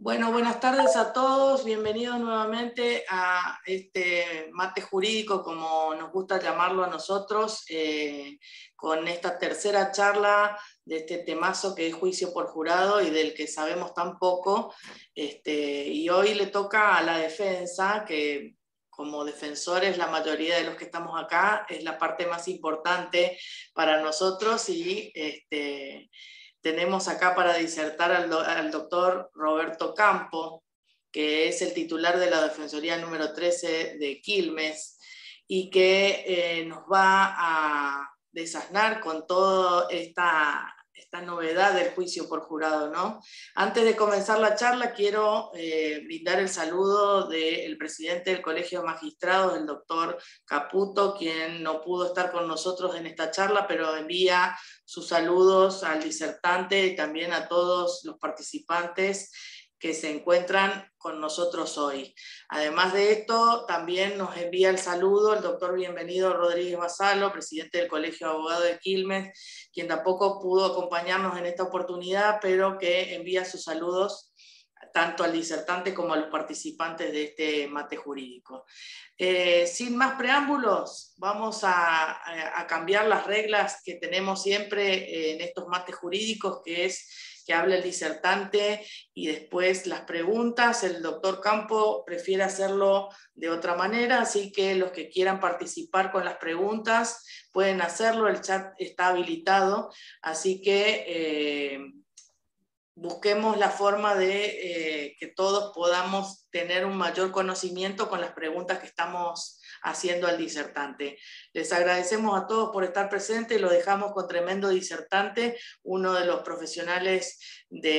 Bueno, buenas tardes a todos, bienvenidos nuevamente a este mate jurídico, como nos gusta llamarlo a nosotros, eh, con esta tercera charla de este temazo que es juicio por jurado y del que sabemos tan poco. Este, y hoy le toca a la defensa, que como defensores, la mayoría de los que estamos acá, es la parte más importante para nosotros y este, tenemos acá para disertar al, doctor Roberto Campo, que es el titular de la Defensoría número 13 de Quilmes y que eh, nos va a desasnar con toda esta esta novedad del juicio por jurado, ¿no? Antes de comenzar la charla, quiero eh, brindar el saludo del presidente del Colegio de Magistrados, el doctor Caputo, quien no pudo estar con nosotros en esta charla, pero envía sus saludos al disertante y también a todos los participantes que se encuentran con nosotros hoy. Además de esto, también nos envía el saludo el doctor Bienvenido Rodríguez Basalo, presidente del Colegio Abogado de Quilmes, quien tampoco pudo acompañarnos en esta oportunidad, pero que envía sus saludos tanto al disertante como a los participantes de este mate jurídico. Eh, sin más preámbulos, vamos a, a, cambiar las reglas que tenemos siempre eh, en estos mates jurídicos, que es que hable el disertante y después las preguntas. El doctor Campo prefiere hacerlo de otra manera, así que los que quieran participar con las preguntas pueden hacerlo, el chat está habilitado, así que eh, busquemos la forma de eh, que todos podamos tener un mayor conocimiento con las preguntas que estamos haciendo al disertante. Les agradecemos a todos por estar presentes y lo dejamos con tremendo disertante, uno de los profesionales del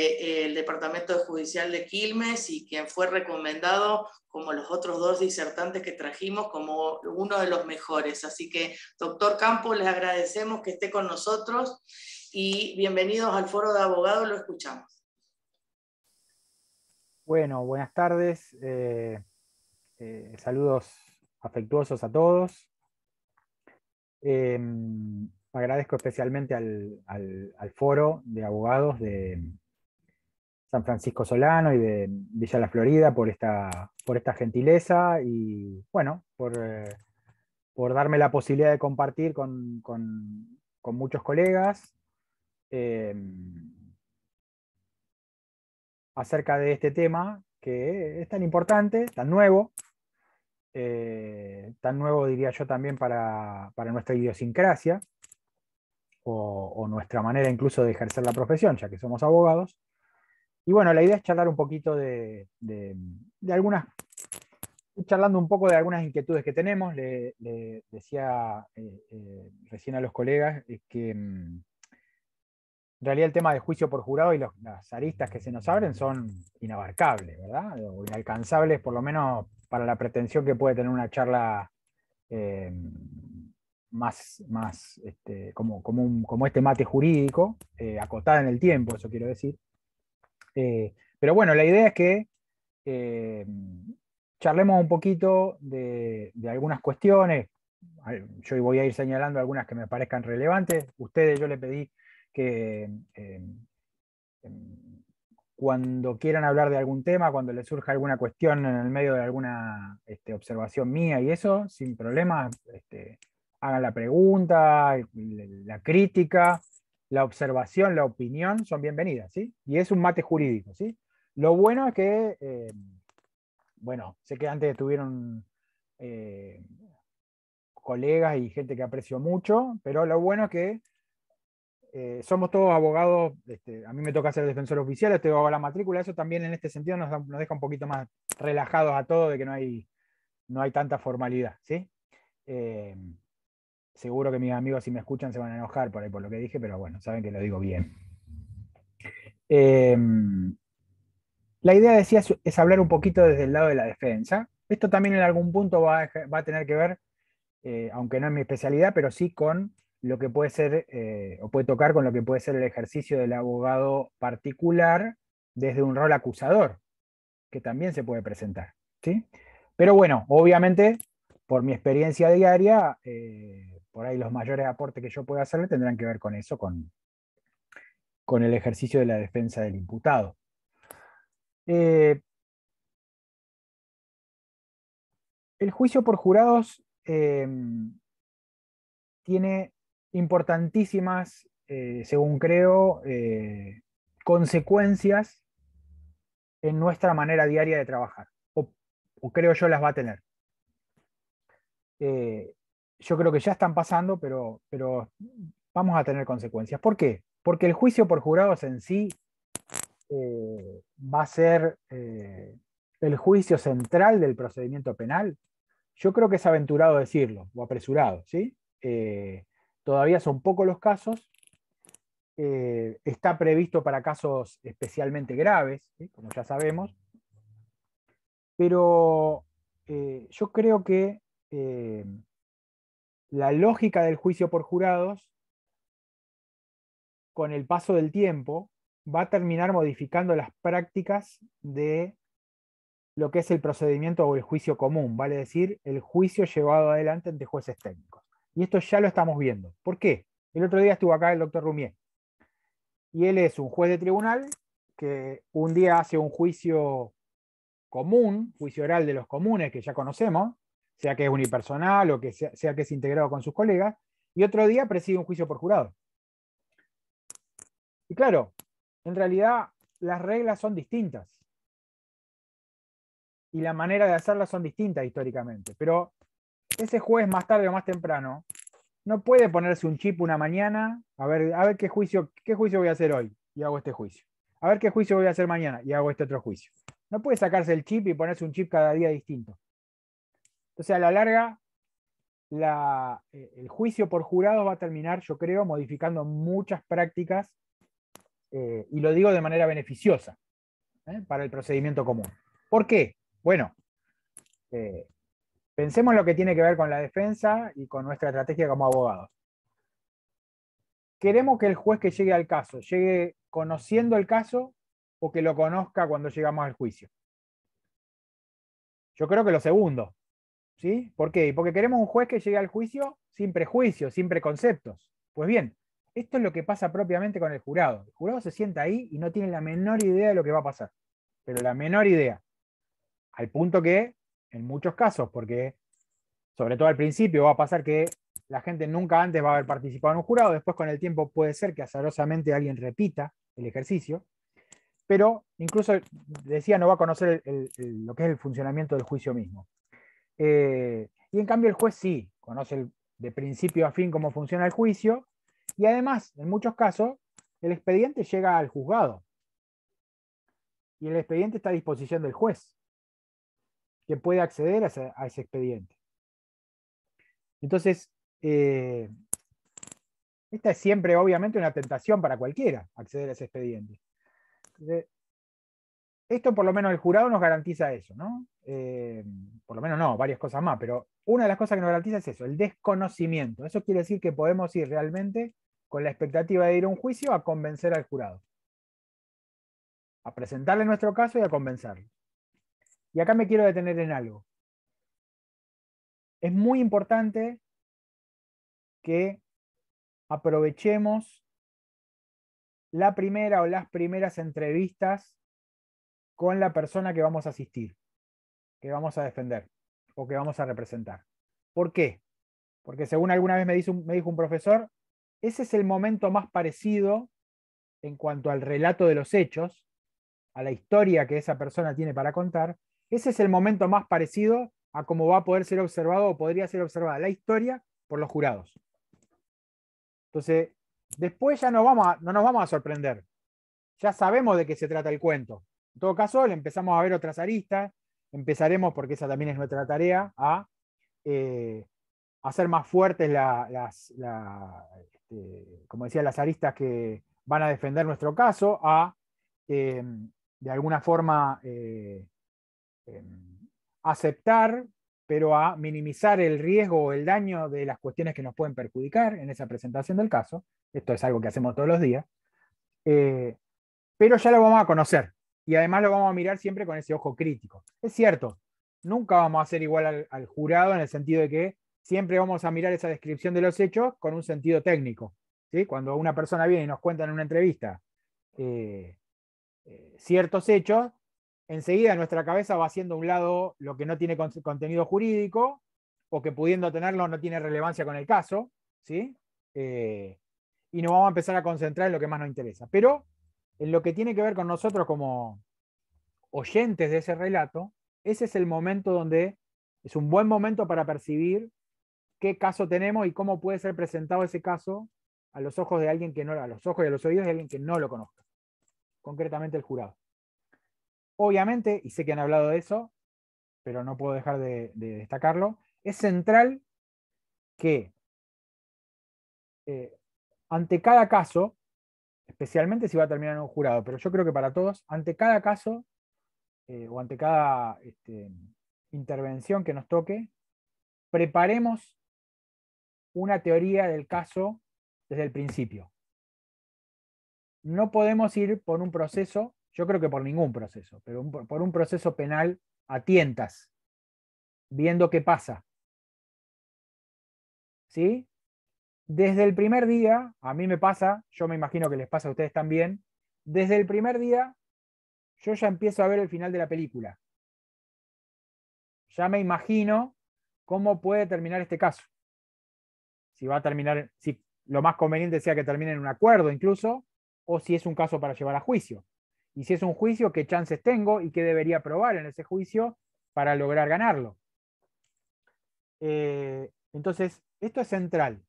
eh, Departamento Judicial de Quilmes y quien fue recomendado como los otros dos disertantes que trajimos como uno de los mejores. Así que, doctor Campo, les agradecemos que esté con nosotros y bienvenidos al foro de abogados, lo escuchamos. Bueno, buenas tardes. Eh, eh, saludos afectuosos a todos. Em, agradezco especialmente al, foro de abogados de San Francisco Solano y de Villa La Florida por esta, por esta gentileza y bueno, por, eh, darme la posibilidad de compartir con, muchos colegas. Em, acerca de este tema que es tan importante, tan nuevo, eh, tan nuevo diría yo también para, nuestra idiosincrasia o, nuestra manera incluso de ejercer la profesión, ya que somos abogados. Y bueno, la idea es charlar un poquito de, algunas, charlando un poco de algunas inquietudes que tenemos. Le, decía eh, eh, recién a los colegas que... Mm, en realidad el tema de juicio por jurado y las aristas que se nos abren son inabarcables, ¿verdad? O inalcanzables, por lo menos para la pretensión que puede tener una charla eh, más, más este, como, este mate jurídico, eh, acotada en el tiempo, eso quiero decir. Eh, pero bueno, la idea es que charlemos un poquito de, de algunas cuestiones. Yo voy a ir señalando algunas que me parezcan relevantes. Ustedes, yo le pedí que em, em, em, cuando quieran hablar de algún tema, cuando les surja alguna cuestión en el medio de alguna este, observación mía y eso, sin problema, este, hagan la pregunta, la crítica, la observación, la opinión, son bienvenidas, ¿sí? Y es un mate jurídico, ¿sí? Lo bueno es que, bueno, sé que antes tuvieron eh, colegas y gente que aprecio mucho, pero lo bueno es que eh, somos todos abogados, este, a mí me toca ser defensor oficial, estoy abogado la matrícula, eso también en este sentido nos, deja un poquito más relajados a todo de que no hay, no hay tanta formalidad, ¿sí? Eh, seguro que mis amigos si me escuchan se van a enojar por por lo que dije, pero bueno, saben que lo digo bien. Eh, la idea, decía, es hablar un poquito desde el lado de la defensa. Esto también en algún punto va va a tener que ver, aunque no es mi especialidad, pero sí con lo que puede ser, eh, o puede tocar con lo que puede ser el ejercicio del abogado particular desde un rol acusador, que también se puede presentar. ¿sí? Pero bueno, obviamente, por mi experiencia diaria, eh, por ahí los mayores aportes que yo pueda hacerle tendrán que ver con eso, con, con el ejercicio de la defensa del imputado. Eh, el juicio por jurados tiene importantísimas, eh, según creo, eh, consecuencias en nuestra manera diaria de trabajar, o, creo yo las va a tener. Eh, yo creo que ya están pasando, pero, pero vamos a tener consecuencias. ¿Por qué? Porque el juicio por jurados en sí va a ser el juicio central del procedimiento penal. Yo creo que es aventurado decirlo, o apresurado, ¿sí? Todavía son pocos los casos. Eh, está previsto para casos especialmente graves, como ya sabemos. Pero eh, yo creo que eh, la lógica del juicio por jurados, con el paso del tiempo, va a terminar modificando las prácticas de lo que es el procedimiento o el juicio común, vale decir, el juicio llevado adelante ante jueces técnicos. Y esto ya lo estamos viendo. ¿Por qué? El otro día estuvo acá el doctor Rumier. Y él es un juez de tribunal que un día hace un juicio común, juicio oral de los comunes que ya conocemos, sea que es unipersonal o que sea, que es integrado con sus colegas, y otro día preside un juicio por jurado. Y claro, en realidad las reglas son distintas y la manera de hacerlas son distintas históricamente, pero ese juez más tarde o más temprano no puede ponerse un chip una mañana, a ver, a ver qué juicio, qué juicio voy a hacer hoy y hago este juicio. A ver qué juicio voy a hacer mañana y hago este otro juicio. No puede sacarse el chip y ponerse un chip cada día distinto. Entonces, a la larga, eh, el juicio por jurado va a terminar, yo creo, modificando muchas prácticas, eh, y lo digo de manera beneficiosa, ¿eh? para el procedimiento común. ¿Por qué? Bueno, Pensemos lo que tiene que ver con la defensa y con nuestra estrategia como abogados. ¿Queremos que el juez que llegue al caso llegue conociendo el caso o que lo conozca cuando llegamos al juicio? Yo creo que lo segundo. ¿sí? ¿Por qué? Porque queremos un juez que llegue al juicio sin prejuicios, sin preconceptos. Pues bien, esto es lo que pasa propiamente con el jurado. El jurado se sienta ahí y no tiene la menor idea de lo que va a pasar. Pero la menor idea. Al punto que en muchos casos, porque sobre todo al principio va a pasar que la gente nunca antes va a haber participado en un jurado, después con el tiempo puede ser que azarosamente alguien repita el ejercicio, pero incluso, decía, no va a conocer lo que es el funcionamiento del juicio mismo. Eh, y en cambio el juez sí, conoce de principio a fin cómo funciona el juicio, y además, en muchos casos, el expediente llega al juzgado, y el expediente está a disposición del juez que puede acceder a, ese expediente. Entonces, eh, esta es siempre, obviamente, una tentación para cualquiera, acceder a ese expediente. esto, por lo menos, el jurado nos garantiza eso, ¿no? Eh, por lo menos no, varias cosas más, pero una de las cosas que nos garantiza es eso, el desconocimiento. Eso quiere decir que podemos ir realmente con la expectativa de ir a un juicio a convencer al jurado. A presentarle nuestro caso y a convencerlo. Y acá me quiero detener en algo. Es muy importante que aprovechemos la primera o las primeras entrevistas con la persona que vamos a asistir, que vamos a defender o que vamos a representar. ¿Por qué? Porque según alguna vez me dijo, un profesor, ese es el momento más parecido en cuanto al relato de los hechos, a la historia que esa persona tiene para contar, ese es el momento más parecido a cómo va a poder ser observado o podría ser observada la historia por los jurados. Entonces, después ya no, vamos no nos vamos a sorprender. Ya sabemos de qué se trata el cuento. En todo caso, le empezamos a ver otras aristas, empezaremos, porque esa también es nuestra tarea, a eh, hacer más fuertes las, este, como decía, las aristas que van a defender nuestro caso, a eh, de alguna forma eh, eh, aceptar, pero a minimizar el riesgo o el daño de las cuestiones que nos pueden perjudicar en esa presentación del caso. Esto es algo que hacemos todos los días. Eh, pero ya lo vamos a conocer y además lo vamos a mirar siempre con ese ojo crítico. Es cierto, nunca vamos a ser igual al, jurado en el sentido de que siempre vamos a mirar esa descripción de los hechos con un sentido técnico. ¿sí? Cuando una persona viene y nos cuenta en una entrevista eh, ciertos hechos, enseguida nuestra cabeza va haciendo un lado lo que no tiene contenido jurídico o que pudiendo tenerlo no tiene relevancia con el caso, ¿sí? Eh, y nos vamos a empezar a concentrar en lo que más nos interesa. Pero en lo que tiene que ver con nosotros como oyentes de ese relato, ese es el momento donde es un buen momento para percibir qué caso tenemos y cómo puede ser presentado ese caso a los ojos de alguien que no, a los ojos y a los oídos de alguien que no lo conozca, concretamente el jurado obviamente, y sé que han hablado de eso, pero no puedo dejar de, destacarlo, es central que eh, ante cada caso, especialmente si va a terminar en un jurado, pero yo creo que para todos, ante cada caso eh, o ante cada este, intervención que nos toque, preparemos una teoría del caso desde el principio. No podemos ir por un proceso yo creo que por ningún proceso, pero por un proceso penal a tientas, viendo qué pasa. ¿Sí? Desde el primer día, a mí me pasa, yo me imagino que les pasa a ustedes también, desde el primer día yo ya empiezo a ver el final de la película. Ya me imagino cómo puede terminar este caso. Si va a terminar, si lo más conveniente sea que termine en un acuerdo incluso, o si es un caso para llevar a juicio. Y si es un juicio, ¿qué chances tengo y qué debería probar en ese juicio para lograr ganarlo? Eh, entonces, esto es central.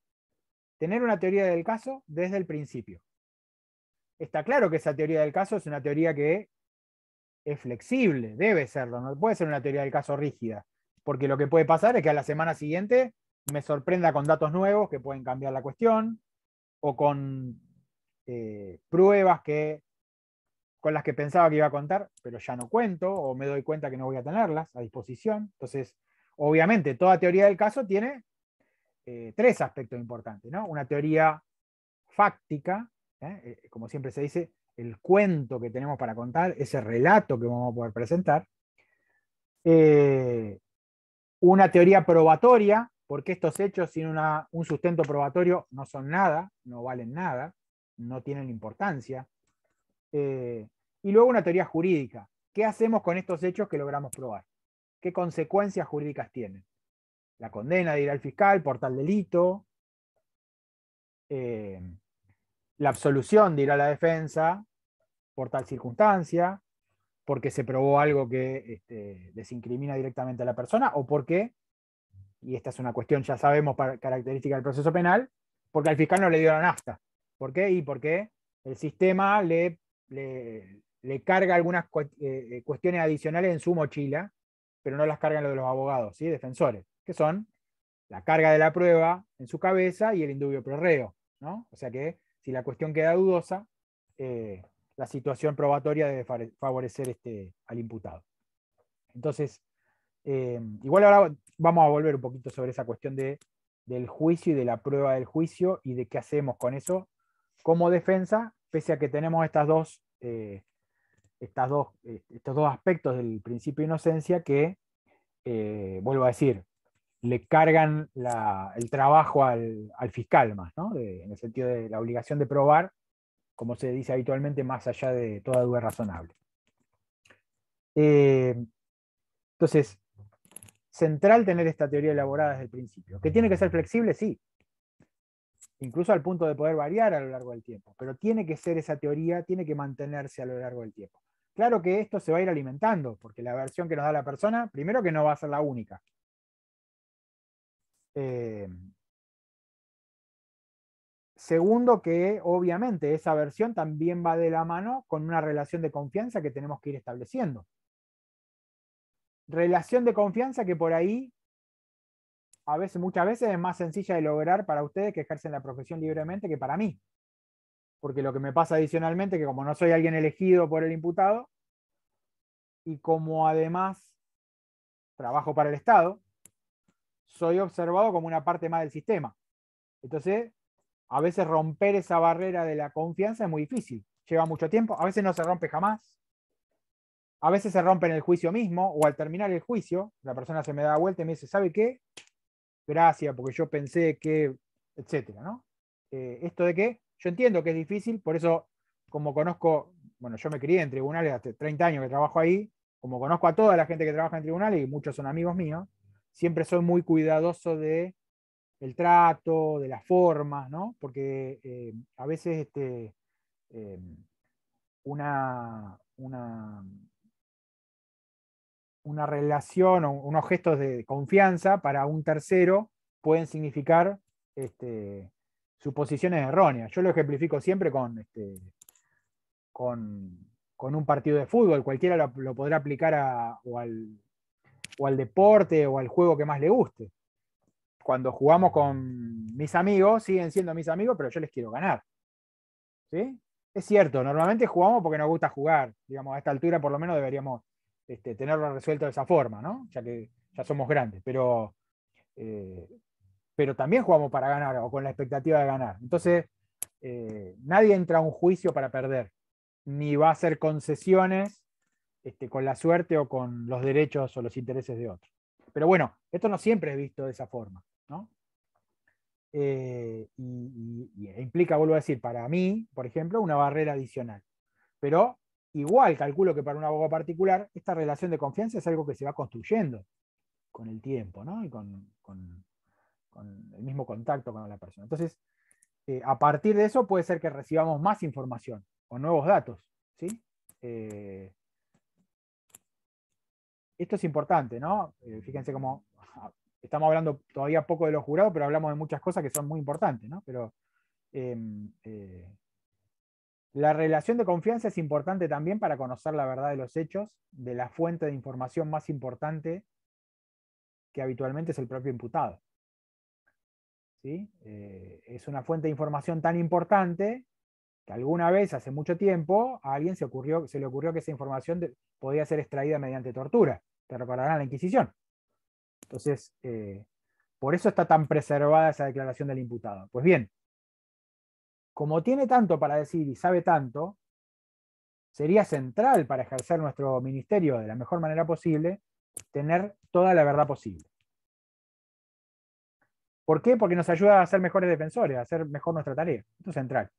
Tener una teoría del caso desde el principio. Está claro que esa teoría del caso es una teoría que es flexible, debe serlo, no puede ser una teoría del caso rígida, porque lo que puede pasar es que a la semana siguiente me sorprenda con datos nuevos que pueden cambiar la cuestión o con eh, pruebas que con las que pensaba que iba a contar, pero ya no cuento o me doy cuenta que no voy a tenerlas a disposición. Entonces, obviamente, toda teoría del caso tiene eh, tres aspectos importantes. Una teoría fáctica, ¿eh? Eh, como siempre se dice, el cuento que tenemos para contar, ese relato que vamos a poder presentar. una teoría probatoria, porque estos hechos sin un sustento probatorio no son nada, no valen nada, no tienen importancia, eh, y luego una teoría jurídica. ¿Qué hacemos con estos hechos que logramos probar? ¿Qué consecuencias jurídicas tienen? La condena de ir al fiscal por tal delito, eh, la absolución de ir a la defensa por tal circunstancia, porque se probó algo que este, desincrimina directamente a la persona o porque, y esta es una cuestión ya sabemos característica del proceso penal, porque al fiscal no le dio la nafta. ¿Por qué? Y porque el sistema le le, carga algunas eh, eh, cuestiones adicionales en su mochila, pero no las cargan lo de los abogados, ¿sí? defensores, que son la carga de la prueba en su cabeza y el indubio prorreo ¿no? O sea que si la cuestión queda dudosa, eh, la situación probatoria debe favorecer este, al imputado. Entonces, igual ahora vamos a volver un poquito sobre esa cuestión del juicio y de la prueba del juicio y de qué hacemos con eso como defensa pese a que tenemos estas dos, eh, estas dos, eh, estos dos aspectos del principio de inocencia que, eh, vuelvo a decir, le cargan el trabajo al, fiscal más, en el sentido de la obligación de probar, como se dice habitualmente, más allá de toda duda razonable. entonces, central tener esta teoría elaborada desde el principio. ¿Que tiene que ser flexible? Sí, incluso al punto de poder variar a lo largo del tiempo, pero tiene que ser esa teoría, tiene que mantenerse a lo largo del tiempo. Claro que esto se va a ir alimentando, porque la versión que nos da la persona, primero que no va a ser la única. Eh, segundo que obviamente esa versión también va de la mano con una relación de confianza que tenemos que ir estableciendo. Relación de confianza que por ahí a veces, muchas veces es más sencilla de lograr para ustedes que ejercen la profesión libremente que para mí. Porque lo que me pasa adicionalmente, es que como no soy alguien elegido por el imputado, y como además trabajo para el Estado, soy observado como una parte más del sistema. Entonces, a veces romper esa barrera de la confianza es muy difícil. Lleva mucho tiempo, a veces no se rompe jamás. A veces se rompe en el juicio mismo o al terminar el juicio, la persona se me da vuelta y me dice, ¿sabe qué? gracia, porque yo pensé que, etcétera, ¿no? Eh, esto de qué? yo entiendo que es difícil, por eso, como conozco, bueno, yo me crié en tribunales hace 30 años que trabajo ahí, como conozco a toda la gente que trabaja en tribunales y muchos son amigos míos, siempre soy muy cuidadoso de el trato, de las formas, ¿no? Porque eh, a veces este, eh, una, una, una relación o unos gestos de confianza para un tercero pueden significar este, suposiciones erróneas. Yo lo ejemplifico siempre con, este, con, un partido de fútbol. Cualquiera lo, podrá aplicar a, o, al, deporte o al juego que más le guste. Cuando jugamos con mis amigos, siguen siendo mis amigos, pero yo les quiero ganar. ¿Sí? Es cierto, normalmente jugamos porque nos gusta jugar. Digamos, a esta altura por lo menos deberíamos este, tenerlo resuelto de esa forma, Ya que ya somos grandes, pero, eh, pero también jugamos para ganar o con la expectativa de ganar. Entonces, eh, nadie entra a un juicio para perder, ni va a hacer concesiones este, con la suerte o con los derechos o los intereses de otros. Pero bueno, esto no siempre he visto de esa forma, ¿no? Eh, y, implica, vuelvo a decir, para mí, por ejemplo, una barrera adicional. Pero Igual calculo que para un abogado particular, esta relación de confianza es algo que se va construyendo con el tiempo ¿no? y con, el mismo contacto con la persona. Entonces, eh, a partir de eso puede ser que recibamos más información o nuevos datos. ¿sí? Eh, esto es importante, ¿no? Eh, fíjense cómo ah, estamos hablando todavía poco de los jurados, pero hablamos de muchas cosas que son muy importantes, ¿no? Pero em, la relación de confianza es importante también para conocer la verdad de los hechos, de la fuente de información más importante que habitualmente es el propio imputado. ¿Sí? Eh, es una fuente de información tan importante que alguna vez, hace mucho tiempo, a alguien se, ocurrió, se le ocurrió que esa información podía ser extraída mediante tortura. Te recordarán la Inquisición. Entonces, eh, por eso está tan preservada esa declaración del imputado. Pues bien, como tiene tanto para decir y sabe tanto, sería central para ejercer nuestro ministerio de la mejor manera posible tener toda la verdad posible. ¿Por qué? Porque nos ayuda a ser mejores defensores, a hacer mejor nuestra tarea. Esto es central.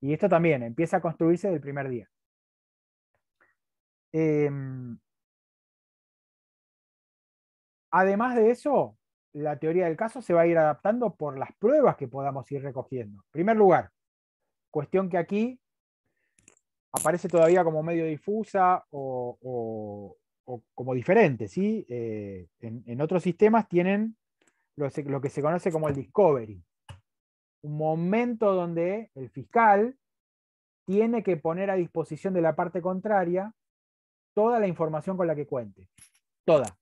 Y esto también empieza a construirse del primer día. Em, además de eso, la teoría del caso se va a ir adaptando por las pruebas que podamos ir recogiendo. En primer lugar, cuestión que aquí aparece todavía como medio difusa o, como diferente. ¿sí? Eh, en, otros sistemas tienen lo, lo, que se conoce como el discovery, un momento donde el fiscal tiene que poner a disposición de la parte contraria toda la información con la que cuente, toda.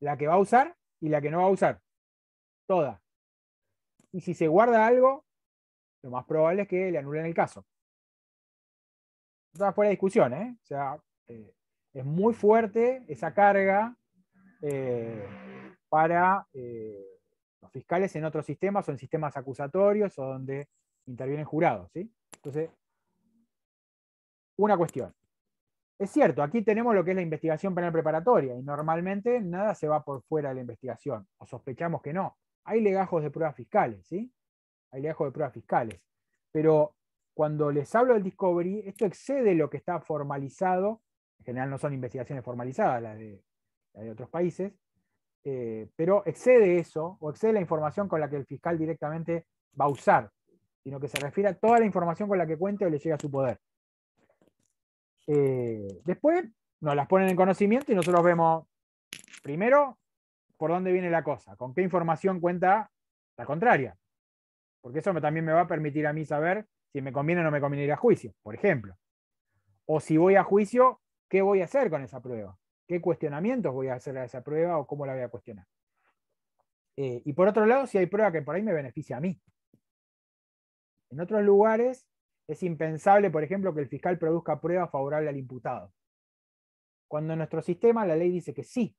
La que va a usar y la que no va a usar. Toda. Y si se guarda algo, lo más probable es que le anulen el caso. Está fuera de discusión, ¿eh? O sea, eh, es muy fuerte esa carga eh, para eh, los fiscales en otros sistemas o en sistemas acusatorios o donde intervienen jurados, ¿sí? Entonces, una cuestión es cierto, aquí tenemos lo que es la investigación penal preparatoria y normalmente nada se va por fuera de la investigación, o sospechamos que no. Hay legajos de pruebas fiscales, ¿sí? Hay legajos de pruebas fiscales. Pero cuando les hablo del discovery, esto excede lo que está formalizado, en general no son investigaciones formalizadas las de, otros países, eh, pero excede eso o excede la información con la que el fiscal directamente va a usar, sino que se refiere a toda la información con la que cuente o le llega a su poder. Eh, después nos las ponen en conocimiento y nosotros vemos, primero, por dónde viene la cosa, con qué información cuenta la contraria. Porque eso también me va a permitir a mí saber si me conviene o no me conviene ir a juicio, por ejemplo. O si voy a juicio, ¿qué voy a hacer con esa prueba? ¿Qué cuestionamientos voy a hacer a esa prueba o cómo la voy a cuestionar? Eh, y por otro lado, si hay prueba que por ahí me beneficia a mí. En otros lugares es impensable, por ejemplo, que el fiscal produzca prueba favorable al imputado. Cuando en nuestro sistema la ley dice que sí.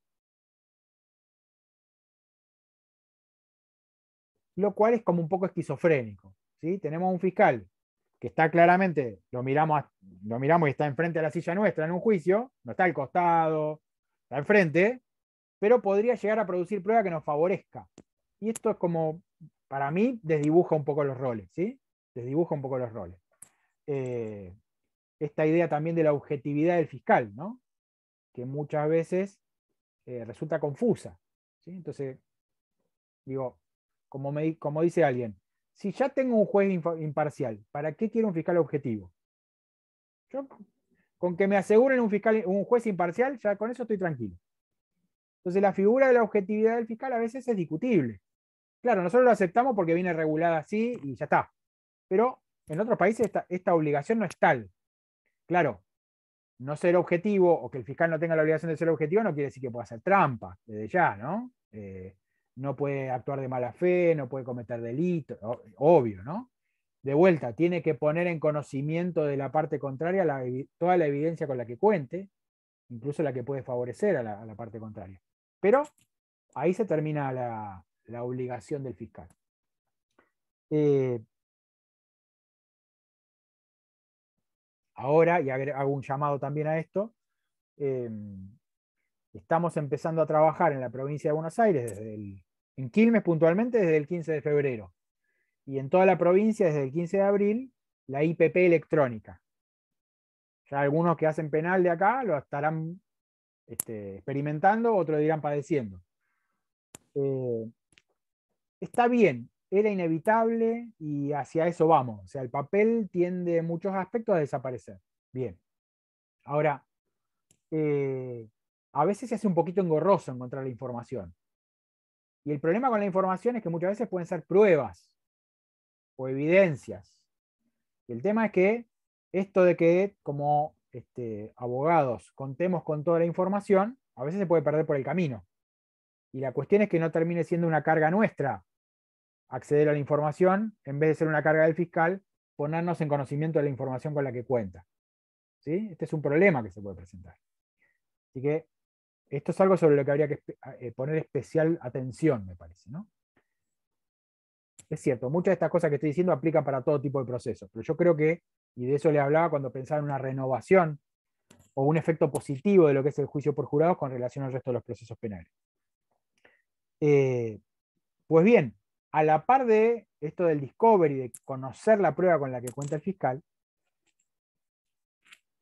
Lo cual es como un poco esquizofrénico. ¿sí? Tenemos un fiscal que está claramente, lo miramos, lo miramos y está enfrente de la silla nuestra en un juicio, no está al costado, está enfrente, pero podría llegar a producir prueba que nos favorezca. Y esto es como, para mí, desdibuja un poco los roles, Desdibuja un poco los roles. Eh, esta idea también de la objetividad del fiscal, ¿no? que muchas veces eh, resulta confusa. Entonces, digo, como, me, dice alguien, si ya tengo un juez imparcial, ¿para qué quiero un fiscal objetivo? Yo, con que me aseguren un, fiscal, un juez imparcial, ya con eso estoy tranquilo. Entonces, la figura de la objetividad del fiscal a veces es discutible. Claro, nosotros lo aceptamos porque viene regulada así y ya está. Pero en otros países esta, esta obligación no es tal. Claro, no ser objetivo o que el fiscal no tenga la obligación de ser objetivo no quiere decir que pueda hacer trampa, desde ya, ¿no? Eh, no puede actuar de mala fe, no puede cometer delito, obvio, ¿no? De vuelta, tiene que poner en conocimiento de la parte contraria toda la evidencia con la que cuente, incluso la que puede favorecer a la, parte contraria. Pero ahí se termina la, la obligación del fiscal. Eh, Ahora, y hago un llamado también a esto, em, estamos empezando a trabajar en la provincia de Buenos Aires, desde el, en Quilmes puntualmente desde el 15 de febrero, y en toda la provincia desde el 15 de abril, la IPP electrónica. Ya algunos que hacen penal de acá lo estarán este, experimentando, otros dirán padeciendo. Eh, está bien, era inevitable y hacia eso vamos. O sea, el papel tiende muchos aspectos a desaparecer. Bien. Ahora, eh, a veces se hace un poquito engorroso encontrar la información. Y el problema con la información es que muchas veces pueden ser pruebas o evidencias. el tema es que esto de que como este, abogados contemos con toda la información, a veces se puede perder por el camino. Y la cuestión es que no termine siendo una carga nuestra acceder a la información, en vez de ser una carga del fiscal, ponernos en conocimiento de la información con la que cuenta. ¿Sí? Este es un problema que se puede presentar. Así que esto es algo sobre lo que habría que eh, poner especial atención, me parece. Es cierto, muchas de estas cosas que estoy diciendo aplican para todo tipo de procesos, pero yo creo que, y de eso le hablaba cuando pensaba en una renovación o un efecto positivo de lo que es el juicio por jurados con relación al resto de los procesos penales. Eh, pues bien, a la par de esto del discovery, de conocer la prueba con la que cuenta el fiscal,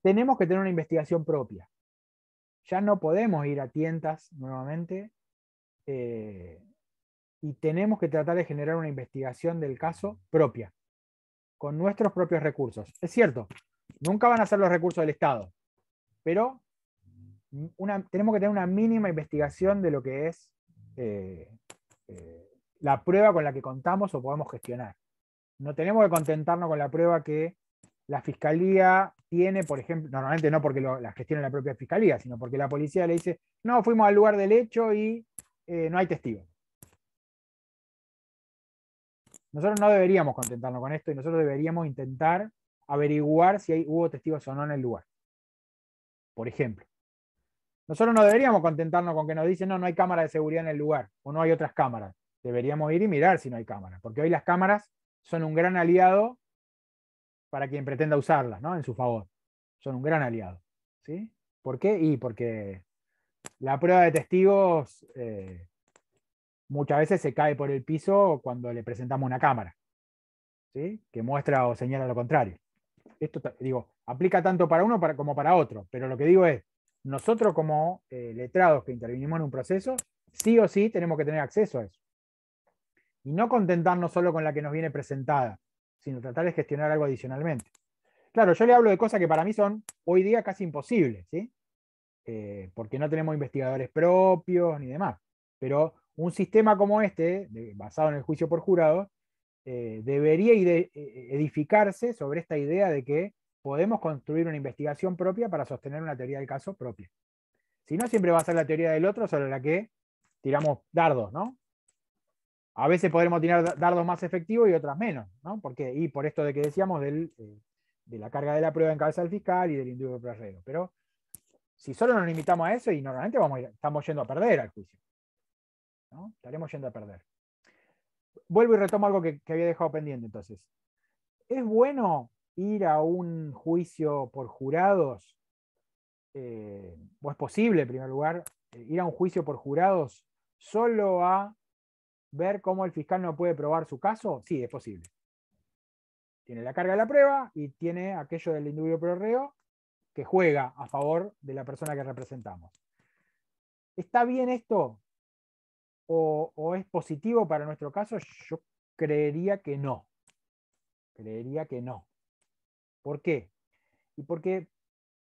tenemos que tener una investigación propia. Ya no podemos ir a tientas nuevamente eh, y tenemos que tratar de generar una investigación del caso propia, con nuestros propios recursos. Es cierto, nunca van a ser los recursos del Estado, pero tenemos que tener una mínima investigación de lo que es eh, eh, la prueba con la que contamos o podemos gestionar. No tenemos que contentarnos con la prueba que la fiscalía tiene, por ejemplo, normalmente no porque lo, la gestiona la propia fiscalía, sino porque la policía le dice, no, fuimos al lugar del hecho y eh, no hay testigos. Nosotros no deberíamos contentarnos con esto y nosotros deberíamos intentar averiguar si hay, hubo testigos o no en el lugar. Por ejemplo, nosotros no deberíamos contentarnos con que nos dicen, no, no hay cámara de seguridad en el lugar o no hay otras cámaras deberíamos ir y mirar si no hay cámaras, porque hoy las cámaras son un gran aliado para quien pretenda usarlas, ¿no? En su favor. Son un gran aliado. ¿sí? ¿Por qué? Y porque la prueba de testigos eh, muchas veces se cae por el piso cuando le presentamos una cámara, ¿sí? que muestra o señala lo contrario. Esto, digo, aplica tanto para uno como para otro, pero lo que digo es, nosotros como eh, letrados que intervinimos en un proceso, sí o sí tenemos que tener acceso a eso. Y no contentarnos solo con la que nos viene presentada, sino tratar de gestionar algo adicionalmente. Claro, yo le hablo de cosas que para mí son hoy día casi imposibles, ¿sí? Eh, porque no tenemos investigadores propios ni demás. Pero un sistema como este, basado en el juicio por jurado, eh, debería eh, edificarse sobre esta idea de que podemos construir una investigación propia para sostener una teoría del caso propia. Si no, siempre va a ser la teoría del otro sobre la que tiramos dardos, ¿no? A veces podremos tirar dardos más efectivos y otras menos, ¿no? Porque, y por esto de que decíamos eh, de la carga de la prueba en cabeza del fiscal y del individuo prerreo. Pero si solo nos limitamos a eso y normalmente vamos estamos yendo a perder al juicio. ¿no? Estaremos yendo a perder. Vuelvo y retomo algo que, había dejado pendiente entonces. ¿Es bueno ir a un juicio por jurados? Eh, ¿O es posible, en primer lugar, eh, ir a un juicio por jurados solo a ver cómo el fiscal no puede probar su caso, sí, es posible. Tiene la carga de la prueba y tiene aquello del indubio pro reo que juega a favor de la persona que representamos. ¿Está bien esto? ¿O, es positivo para nuestro caso? Yo creería que no. Creería que no. ¿Por qué? Y porque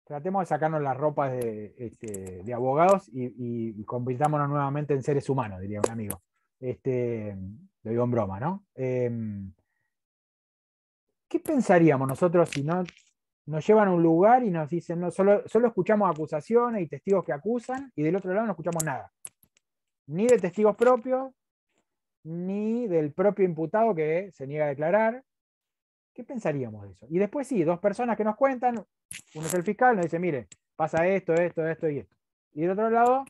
tratemos de sacarnos las ropas de, este, abogados y, convirtámonos nuevamente en seres humanos, diría un amigo. Este, lo digo en broma, ¿no? Em, ¿Qué pensaríamos nosotros si no, nos llevan a un lugar y nos dicen, no, solo, solo escuchamos acusaciones y testigos que acusan y del otro lado no escuchamos nada? Ni de testigos propios, ni del propio imputado que se niega a declarar. ¿Qué pensaríamos de eso? Y después sí, dos personas que nos cuentan, uno es el fiscal, nos dice, mire, pasa esto, esto, esto y esto. Y del otro lado,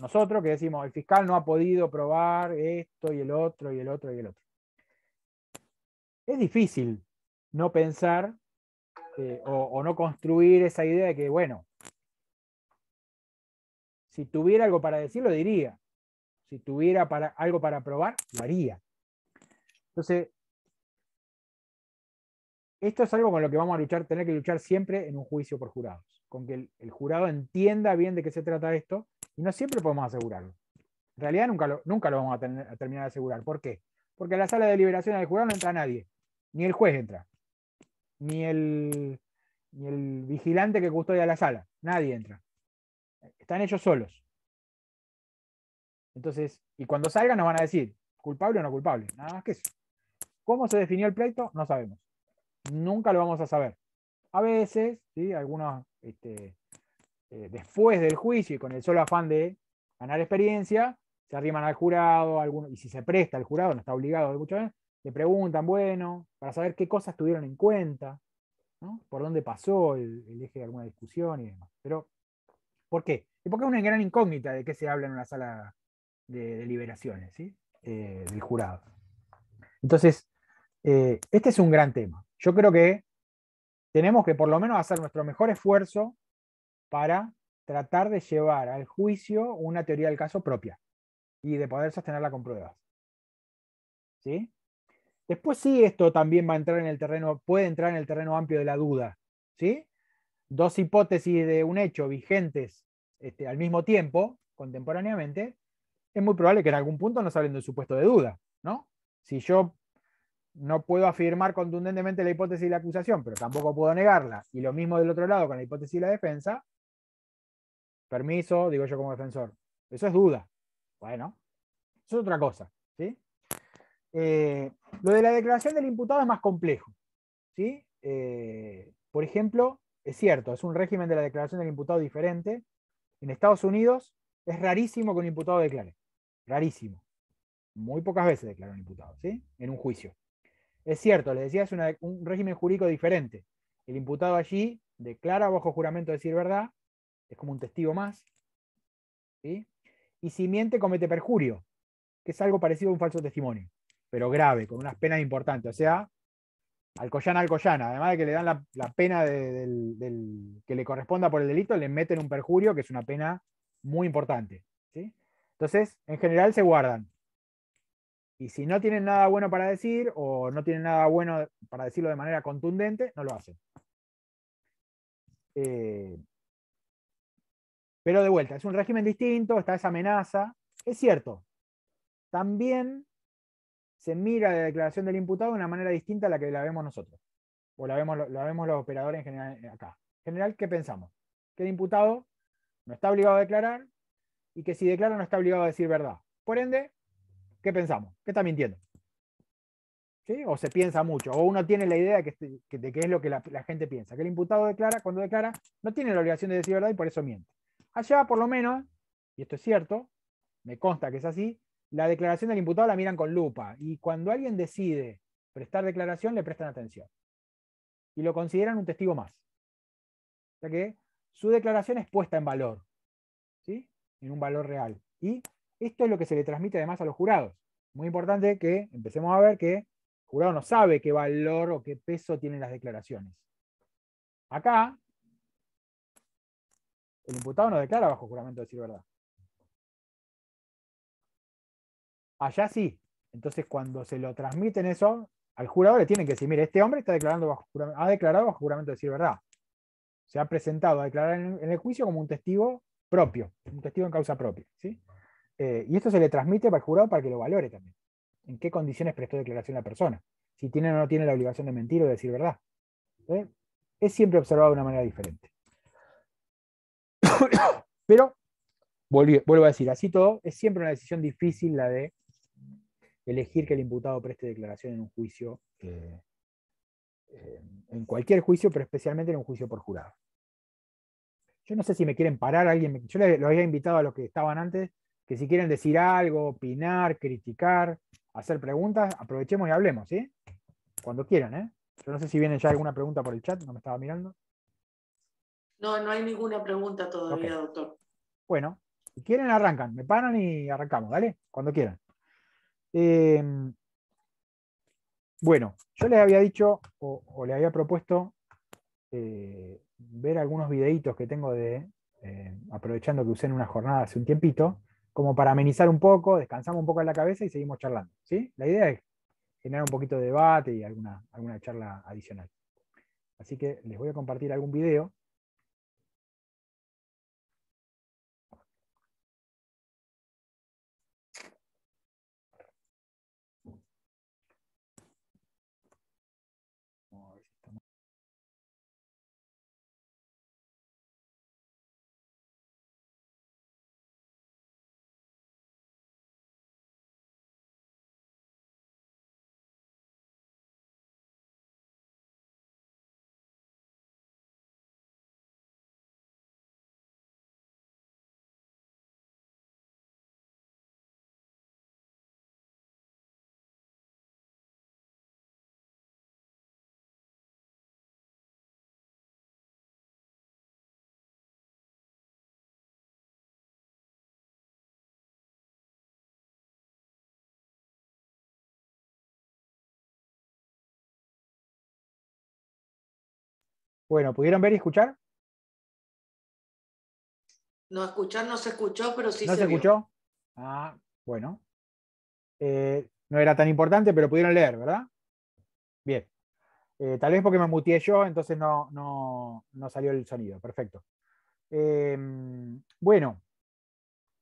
nosotros que decimos, el fiscal no ha podido probar esto y el otro y el otro y el otro. Es difícil no pensar eh, o, no construir esa idea de que, bueno, si tuviera algo para decir, lo diría. Si tuviera para, algo para probar, lo haría. Entonces, esto es algo con lo que vamos a luchar, tener que luchar siempre en un juicio por jurados, con que el, jurado entienda bien de qué se trata esto y no siempre podemos asegurarlo. En realidad nunca lo, nunca lo vamos a, terminar de asegurar. ¿Por qué? Porque a la sala de deliberación del jurado no entra nadie. Ni el juez entra. Ni el, el vigilante que custodia la sala. Nadie entra. Están ellos solos. Entonces, y cuando salgan nos van a decir, culpable o no culpable. Nada más que eso. ¿Cómo se definió el pleito? No sabemos. Nunca lo vamos a saber. A veces, ¿sí? algunos este, eh, después del juicio y con el solo afán de ganar experiencia, se arriman al jurado, y si se presta al jurado, no está obligado muchas veces, le preguntan, bueno, para saber qué cosas tuvieron en cuenta, por dónde pasó el, eje de alguna discusión y demás. Pero, ¿por qué? Y porque es una gran incógnita de qué se habla en una sala de deliberaciones ¿sí? Eh, del jurado. Entonces, eh, este es un gran tema. Yo creo que tenemos que por lo menos hacer nuestro mejor esfuerzo para tratar de llevar al juicio una teoría del caso propia y de poder sostenerla con pruebas. ¿Sí? Después sí, esto también va a entrar en el terreno, puede entrar en el terreno amplio de la duda. ¿sí? Dos hipótesis de un hecho vigentes este, al mismo tiempo, contemporáneamente, es muy probable que en algún punto nos de del supuesto de duda. ¿no? Si yo no puedo afirmar contundentemente la hipótesis de la acusación, pero tampoco puedo negarla, y lo mismo del otro lado con la hipótesis de la defensa, permiso, digo yo como defensor. Eso es duda. Bueno, eso es otra cosa. ¿sí? Eh, lo de la declaración del imputado es más complejo. ¿sí? Eh, por ejemplo, es cierto, es un régimen de la declaración del imputado diferente. En Estados Unidos es rarísimo que un imputado declare. Rarísimo. Muy pocas veces declara un imputado, ¿sí? En un juicio. Es cierto, les decía, es un régimen jurídico diferente. El imputado allí declara bajo juramento decir verdad es como un testigo más. Y si miente, comete perjurio, que es algo parecido a un falso testimonio, pero grave, con unas penas importantes. O sea, Alcoyana, Alcoyana, además de que le dan la, pena del, que le corresponda por el delito, le meten un perjurio, que es una pena muy importante. Entonces, en general se guardan. Y si no tienen nada bueno para decir o no tienen nada bueno para decirlo de manera contundente, no lo hacen. Eh, pero de vuelta, es un régimen distinto, está esa amenaza. Es cierto, también se mira la declaración del imputado de una manera distinta a la que la vemos nosotros, o la vemos, los operadores en general eh, acá. En general, ¿qué pensamos? Que el imputado no está obligado a declarar y que si declara no está obligado a decir verdad. Por ende, ¿qué pensamos? ¿Qué está mintiendo. ¿Sí? O se piensa mucho, o uno tiene la idea este, de qué es lo que la gente piensa, que el imputado declara, cuando declara, no tiene la obligación de decir verdad y por eso miente. Allá, por lo menos, y esto es cierto, me consta que es así, la declaración del imputado la miran con lupa y cuando alguien decide prestar declaración le prestan atención y lo consideran un testigo más. O sea que su declaración es puesta en valor, ¿sí? en un valor real. Y esto es lo que se le transmite además a los jurados. Muy importante que empecemos a ver que el jurado no sabe qué valor o qué peso tienen las declaraciones. Acá, el imputado no declara bajo juramento de decir verdad. Allá sí. Entonces, cuando se lo transmiten eso, al jurado le tienen que decir, mire, este hombre está declarando bajo, ha declarado bajo juramento de decir verdad. Se ha presentado a declarar en el juicio como un testigo propio, un testigo en causa propia. ¿sí? Eh, y esto se le transmite al jurado para que lo valore también. ¿En qué condiciones prestó declaración la persona? Si tiene o no tiene la obligación de mentir o de decir verdad. ¿eh? Es siempre observado de una manera diferente. Pero, vuelvo, a decir, así todo, es siempre una decisión difícil la de elegir que el imputado preste declaración en un juicio, eh, eh, en cualquier juicio, pero especialmente en un juicio por jurado. Yo no sé si me quieren parar alguien, yo les, había invitado a los que estaban antes, que si quieren decir algo, opinar, criticar, hacer preguntas, aprovechemos y hablemos, ¿sí? Cuando quieran, ¿eh? Yo no sé si viene ya alguna pregunta por el chat, no me estaba mirando. No, no hay ninguna pregunta todavía, doctor. Bueno, si quieren arrancan, me paran y arrancamos, ¿vale? Cuando quieran. Em, bueno, yo les había dicho o, le les había propuesto eh, ver algunos videitos que tengo de, eh, aprovechando que usé en una jornada hace un tiempito, como para amenizar un poco, descansamos un poco en la cabeza y seguimos charlando. ¿sí? La idea es generar un poquito de debate y alguna, alguna charla adicional. Así que les voy a compartir algún video Bueno, ¿pudieron ver y escuchar? No, escuchar no se escuchó, pero sí se ¿No se, escuchó? Ah, bueno. Eh, no era tan importante, pero pudieron leer, ¿verdad? Bien. Eh, tal vez porque me muteé yo, entonces no, no, salió el sonido. Perfecto. Em, bueno,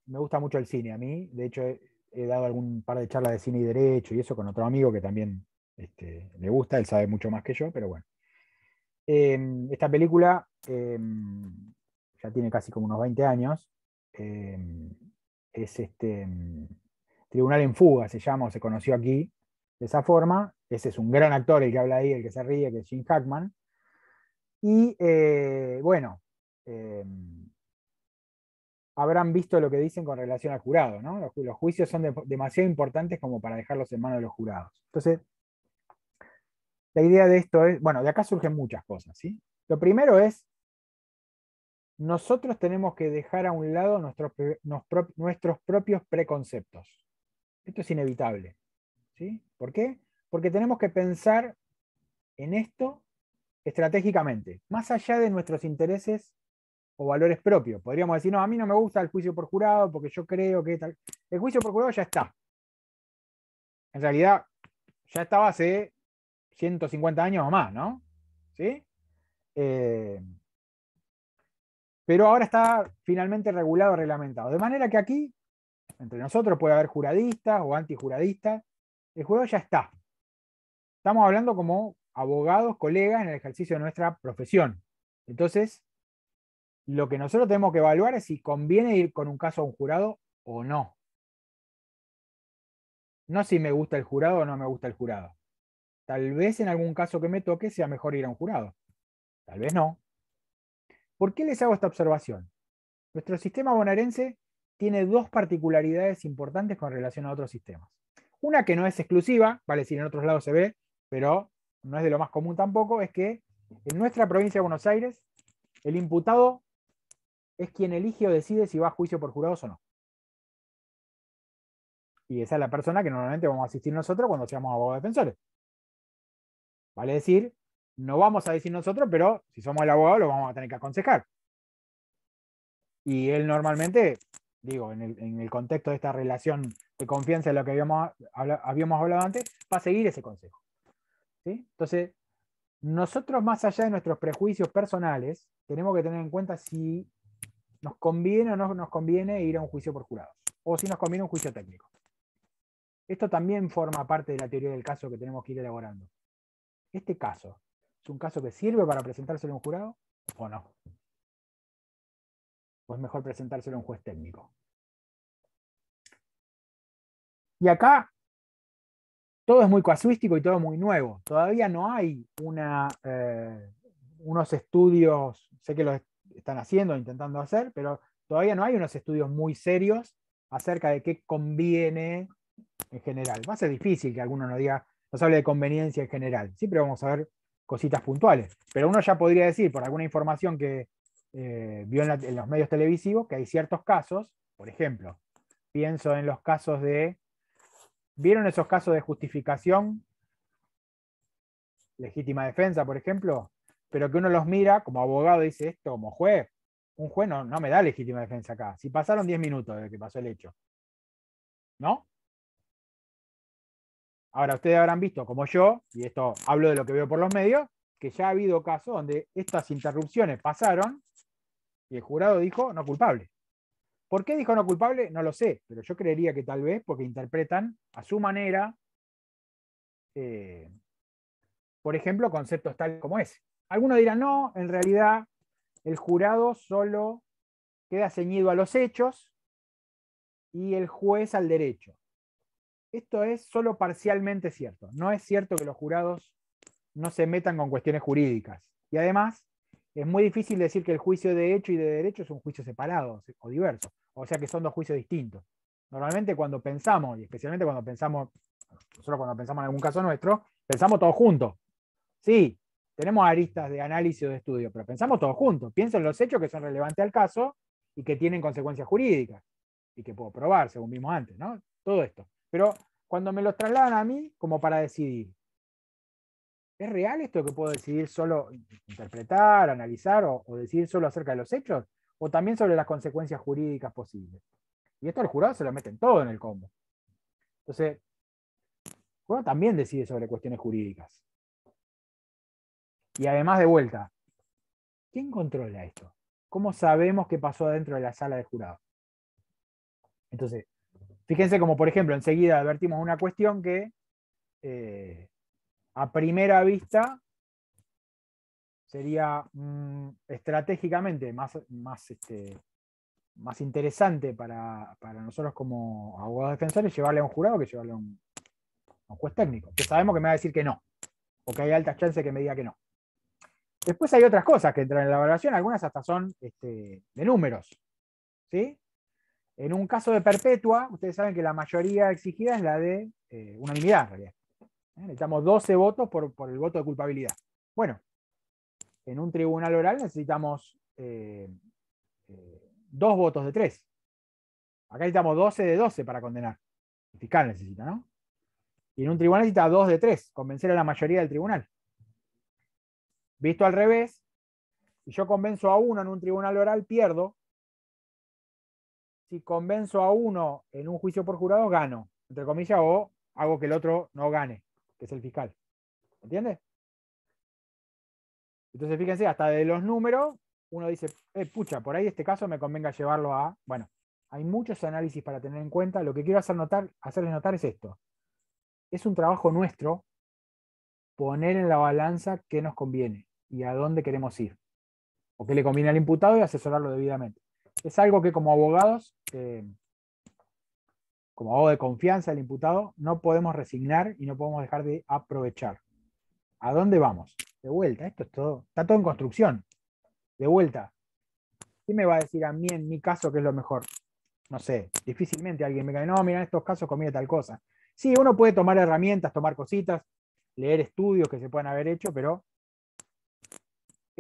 me gusta mucho el cine a mí. De hecho, he, dado algún par de charlas de cine y derecho y eso con otro amigo que también este, le gusta. Él sabe mucho más que yo, pero bueno. Em, esta película em, ya tiene casi como unos 20 años. Em, es este Tribunal en Fuga, se llama, o se conoció aquí de esa forma. Ese es un gran actor, el que habla ahí, el que se ríe, que es Jim Hackman. Y eh, bueno, habrán visto lo que dicen con relación al jurado, ¿no? Los, juicios son demasiado importantes como para dejarlos en manos de los jurados. Entonces, la idea de esto es, bueno, de acá surgen muchas cosas, ¿sí? Lo primero es, nosotros tenemos que dejar a un lado nuestros, nuestros propios preconceptos. Esto es inevitable, ¿sí? ¿Por qué? Porque tenemos que pensar en esto estratégicamente, más allá de nuestros intereses o valores propios. Podríamos decir, no, a mí no me gusta el juicio por jurado porque yo creo que tal. El juicio por jurado ya está. En realidad, ya estaba hace 150 años o más, ¿no? ¿Sí? Eh, pero ahora está finalmente regulado, reglamentado. De manera que aquí, entre nosotros, puede haber juradistas o antijuradistas. El jurado ya está. Estamos hablando como abogados, colegas en el ejercicio de nuestra profesión. Entonces, lo que nosotros tenemos que evaluar es si conviene ir con un caso a un jurado o no. No si me gusta el jurado o no me gusta el jurado. Tal vez en algún caso que me toque sea mejor ir a un jurado. Tal vez no. ¿Por qué les hago esta observación? Nuestro sistema bonaerense tiene dos particularidades importantes con relación a otros sistemas. Una que no es exclusiva, vale decir, en otros lados se ve, pero no es de lo más común tampoco, es que en nuestra provincia de Buenos Aires, el imputado es quien elige o decide si va a juicio por jurados o no. Y esa es la persona que normalmente vamos a asistir nosotros cuando seamos abogados defensores. Vale decir, no vamos a decir nosotros, pero si somos el abogado lo vamos a tener que aconsejar. Y él normalmente, digo, en el, contexto de esta relación de confianza de lo que habíamos, habíamos hablado antes, va a seguir ese consejo. ¿sí? Entonces, nosotros más allá de nuestros prejuicios personales, tenemos que tener en cuenta si nos conviene o no nos conviene ir a un juicio por jurados o si nos conviene un juicio técnico. Esto también forma parte de la teoría del caso que tenemos que ir elaborando este caso, ¿es un caso que sirve para presentárselo a un jurado o no? ¿O es mejor presentárselo a un juez técnico? Y acá todo es muy casuístico y todo muy nuevo. Todavía no hay eh, unos estudios, sé que los están haciendo, intentando hacer, pero todavía no hay unos estudios muy serios acerca de qué conviene en general. Va a ser difícil que alguno nos diga nos habla de conveniencia en general. Siempre vamos a ver cositas puntuales. Pero uno ya podría decir, por alguna información que eh, vio en, los medios televisivos, que hay ciertos casos, por ejemplo, pienso en los casos de... ¿Vieron esos casos de justificación? Legítima defensa, por ejemplo, pero que uno los mira como abogado y dice esto, como juez. Un juez no, no me da legítima defensa acá. Si pasaron 10 minutos desde que pasó el hecho. ¿No? Ahora, ustedes habrán visto, como yo, y esto hablo de lo que veo por los medios, que ya ha habido casos donde estas interrupciones pasaron y el jurado dijo no culpable. ¿Por qué dijo no culpable? No lo sé, pero yo creería que tal vez porque interpretan a su manera, eh, por ejemplo, conceptos tal como ese. Algunos dirán, no, en realidad el jurado solo queda ceñido a los hechos y el juez al derecho esto es solo parcialmente cierto. No es cierto que los jurados no se metan con cuestiones jurídicas. Y además, es muy difícil decir que el juicio de hecho y de derecho es un juicio separado o diverso. O sea que son dos juicios distintos. Normalmente cuando pensamos, y especialmente cuando pensamos, nosotros cuando pensamos en algún caso nuestro, pensamos todos juntos. Sí, tenemos aristas de análisis o de estudio, pero pensamos todos juntos. Pienso en los hechos que son relevantes al caso y que tienen consecuencias jurídicas y que puedo probar, según vimos antes, ¿no? Todo esto. Pero cuando me los trasladan a mí, como para decidir, ¿es real esto que puedo decidir solo interpretar, analizar o, decir decidir solo acerca de los hechos? ¿O también sobre las consecuencias jurídicas posibles? Y esto al jurado se lo meten todo en el combo. Entonces, el jurado también decide sobre cuestiones jurídicas. Y además de vuelta, ¿quién controla esto? ¿Cómo sabemos qué pasó dentro de la sala de jurado? Entonces, Fíjense como, por ejemplo, enseguida advertimos una cuestión que eh, a primera vista sería mm, estratégicamente más, más, este, más interesante para, nosotros como abogados defensores llevarle a un jurado que llevarle a un, juez técnico, que sabemos que me va a decir que no, o que hay altas chances que me diga que no. Después hay otras cosas que entran en la evaluación, algunas hasta son este, de números. ¿sí? En un caso de perpetua, ustedes saben que la mayoría exigida es la de eh, unanimidad, en realidad. ¿Eh? Necesitamos 12 votos por, el voto de culpabilidad. Bueno, en un tribunal oral necesitamos eh, dos votos de tres. Acá necesitamos 12 de 12 para condenar. El fiscal necesita, ¿no? Y en un tribunal necesita 2 de 3, convencer a la mayoría del tribunal. Visto al revés, si yo convenzo a uno en un tribunal oral, pierdo, si convenzo a uno en un juicio por jurado, gano, entre comillas, o hago que el otro no gane, que es el fiscal. ¿Entiendes? Entonces, fíjense, hasta de los números, uno dice, eh, pucha, por ahí este caso me convenga llevarlo a... Bueno, hay muchos análisis para tener en cuenta. Lo que quiero hacer notar, hacerles notar es esto. Es un trabajo nuestro poner en la balanza qué nos conviene y a dónde queremos ir, o qué le conviene al imputado y asesorarlo debidamente es algo que como abogados, eh, como abogado de confianza del imputado, no podemos resignar y no podemos dejar de aprovechar. ¿A dónde vamos? De vuelta, esto es todo, está todo en construcción. De vuelta. ¿Qué me va a decir a mí en mi caso que es lo mejor? No sé, difícilmente alguien me cae, no, mira, en estos casos comía tal cosa. Sí, uno puede tomar herramientas, tomar cositas, leer estudios que se puedan haber hecho, pero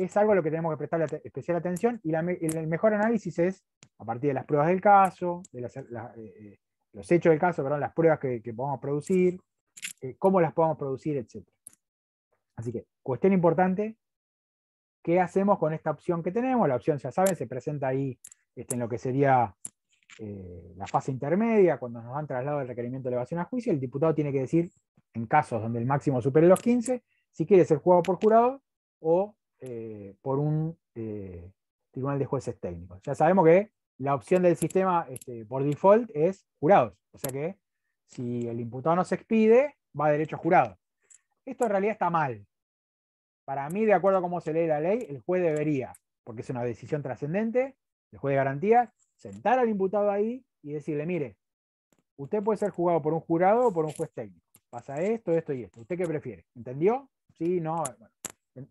es algo a lo que tenemos que prestar especial atención y el mejor análisis es a partir de las pruebas del caso, de eh, eh, los hechos del caso, perdón, las pruebas que, que podamos producir, eh, cómo las podamos producir, etc. Así que, cuestión importante, ¿qué hacemos con esta opción que tenemos? La opción, ya saben, se presenta ahí este, en lo que sería la fase intermedia, cuando nos han trasladado el requerimiento de elevación a juicio, el diputado tiene que decir, en casos donde el máximo supere los 15, si quiere ser jugado por jurado o eh, por un eh, tribunal de jueces técnicos. Ya sabemos que la opción del sistema este, por default es jurados. O sea que si el imputado no se expide, va a derecho a jurado. Esto en realidad está mal. Para mí, de acuerdo a cómo se lee la ley, el juez debería, porque es una decisión trascendente, el juez de garantía, sentar al imputado ahí y decirle, mire, usted puede ser juzgado por un jurado o por un juez técnico. Pasa esto, esto y esto. ¿Usted qué prefiere? ¿Entendió? Sí, no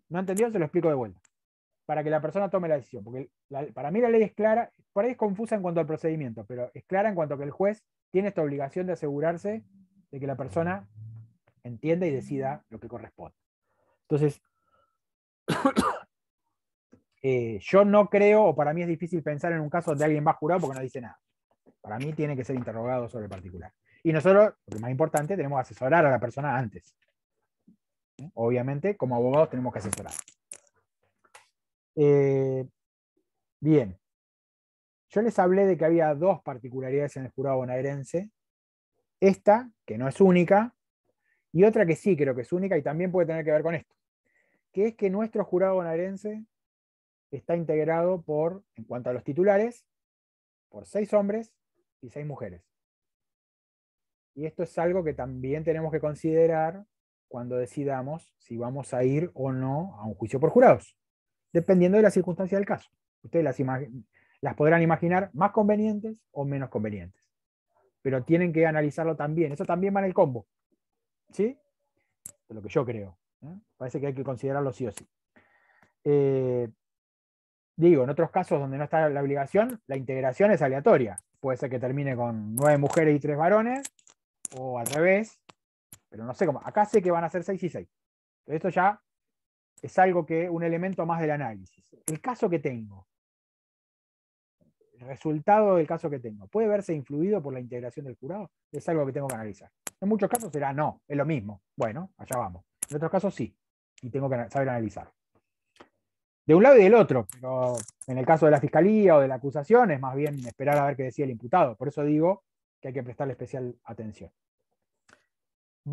no entendido, se lo explico de vuelta. Para que la persona tome la decisión. Porque para mí la ley es clara, por ahí es confusa en cuanto al procedimiento, pero es clara en cuanto a que el juez tiene esta obligación de asegurarse de que la persona entienda y decida lo que corresponde. Entonces, eh, yo no creo, o para mí es difícil pensar en un caso de alguien a jurado porque no dice nada. Para mí tiene que ser interrogado sobre el particular. Y nosotros, lo más importante, tenemos que asesorar a la persona antes. Obviamente, como abogados tenemos que asesorar. Eh, bien, yo les hablé de que había dos particularidades en el jurado bonaerense. Esta, que no es única, y otra que sí creo que es única y también puede tener que ver con esto, que es que nuestro jurado bonaerense está integrado por, en cuanto a los titulares, por seis hombres y seis mujeres. Y esto es algo que también tenemos que considerar cuando decidamos si vamos a ir o no a un juicio por jurados, dependiendo de la circunstancia del caso. Ustedes las, podrán imaginar más convenientes o menos convenientes, pero tienen que analizarlo también. Eso también va en el combo. ¿Sí? De lo que yo creo. ¿eh? Parece que hay que considerarlo sí o sí. Eh, digo, en otros casos donde no está la obligación, la integración es aleatoria. Puede ser que termine con nueve mujeres y tres varones, o al revés, pero no sé cómo. Acá sé que van a ser 6 y 6. Esto ya es algo que, un elemento más del análisis. El caso que tengo, el resultado del caso que tengo, ¿puede verse influido por la integración del jurado? Es algo que tengo que analizar. En muchos casos será no, es lo mismo. Bueno, allá vamos. En otros casos sí, y tengo que saber analizar. De un lado y del otro, pero en el caso de la fiscalía o de la acusación es más bien esperar a ver qué decía el imputado. Por eso digo que hay que prestarle especial atención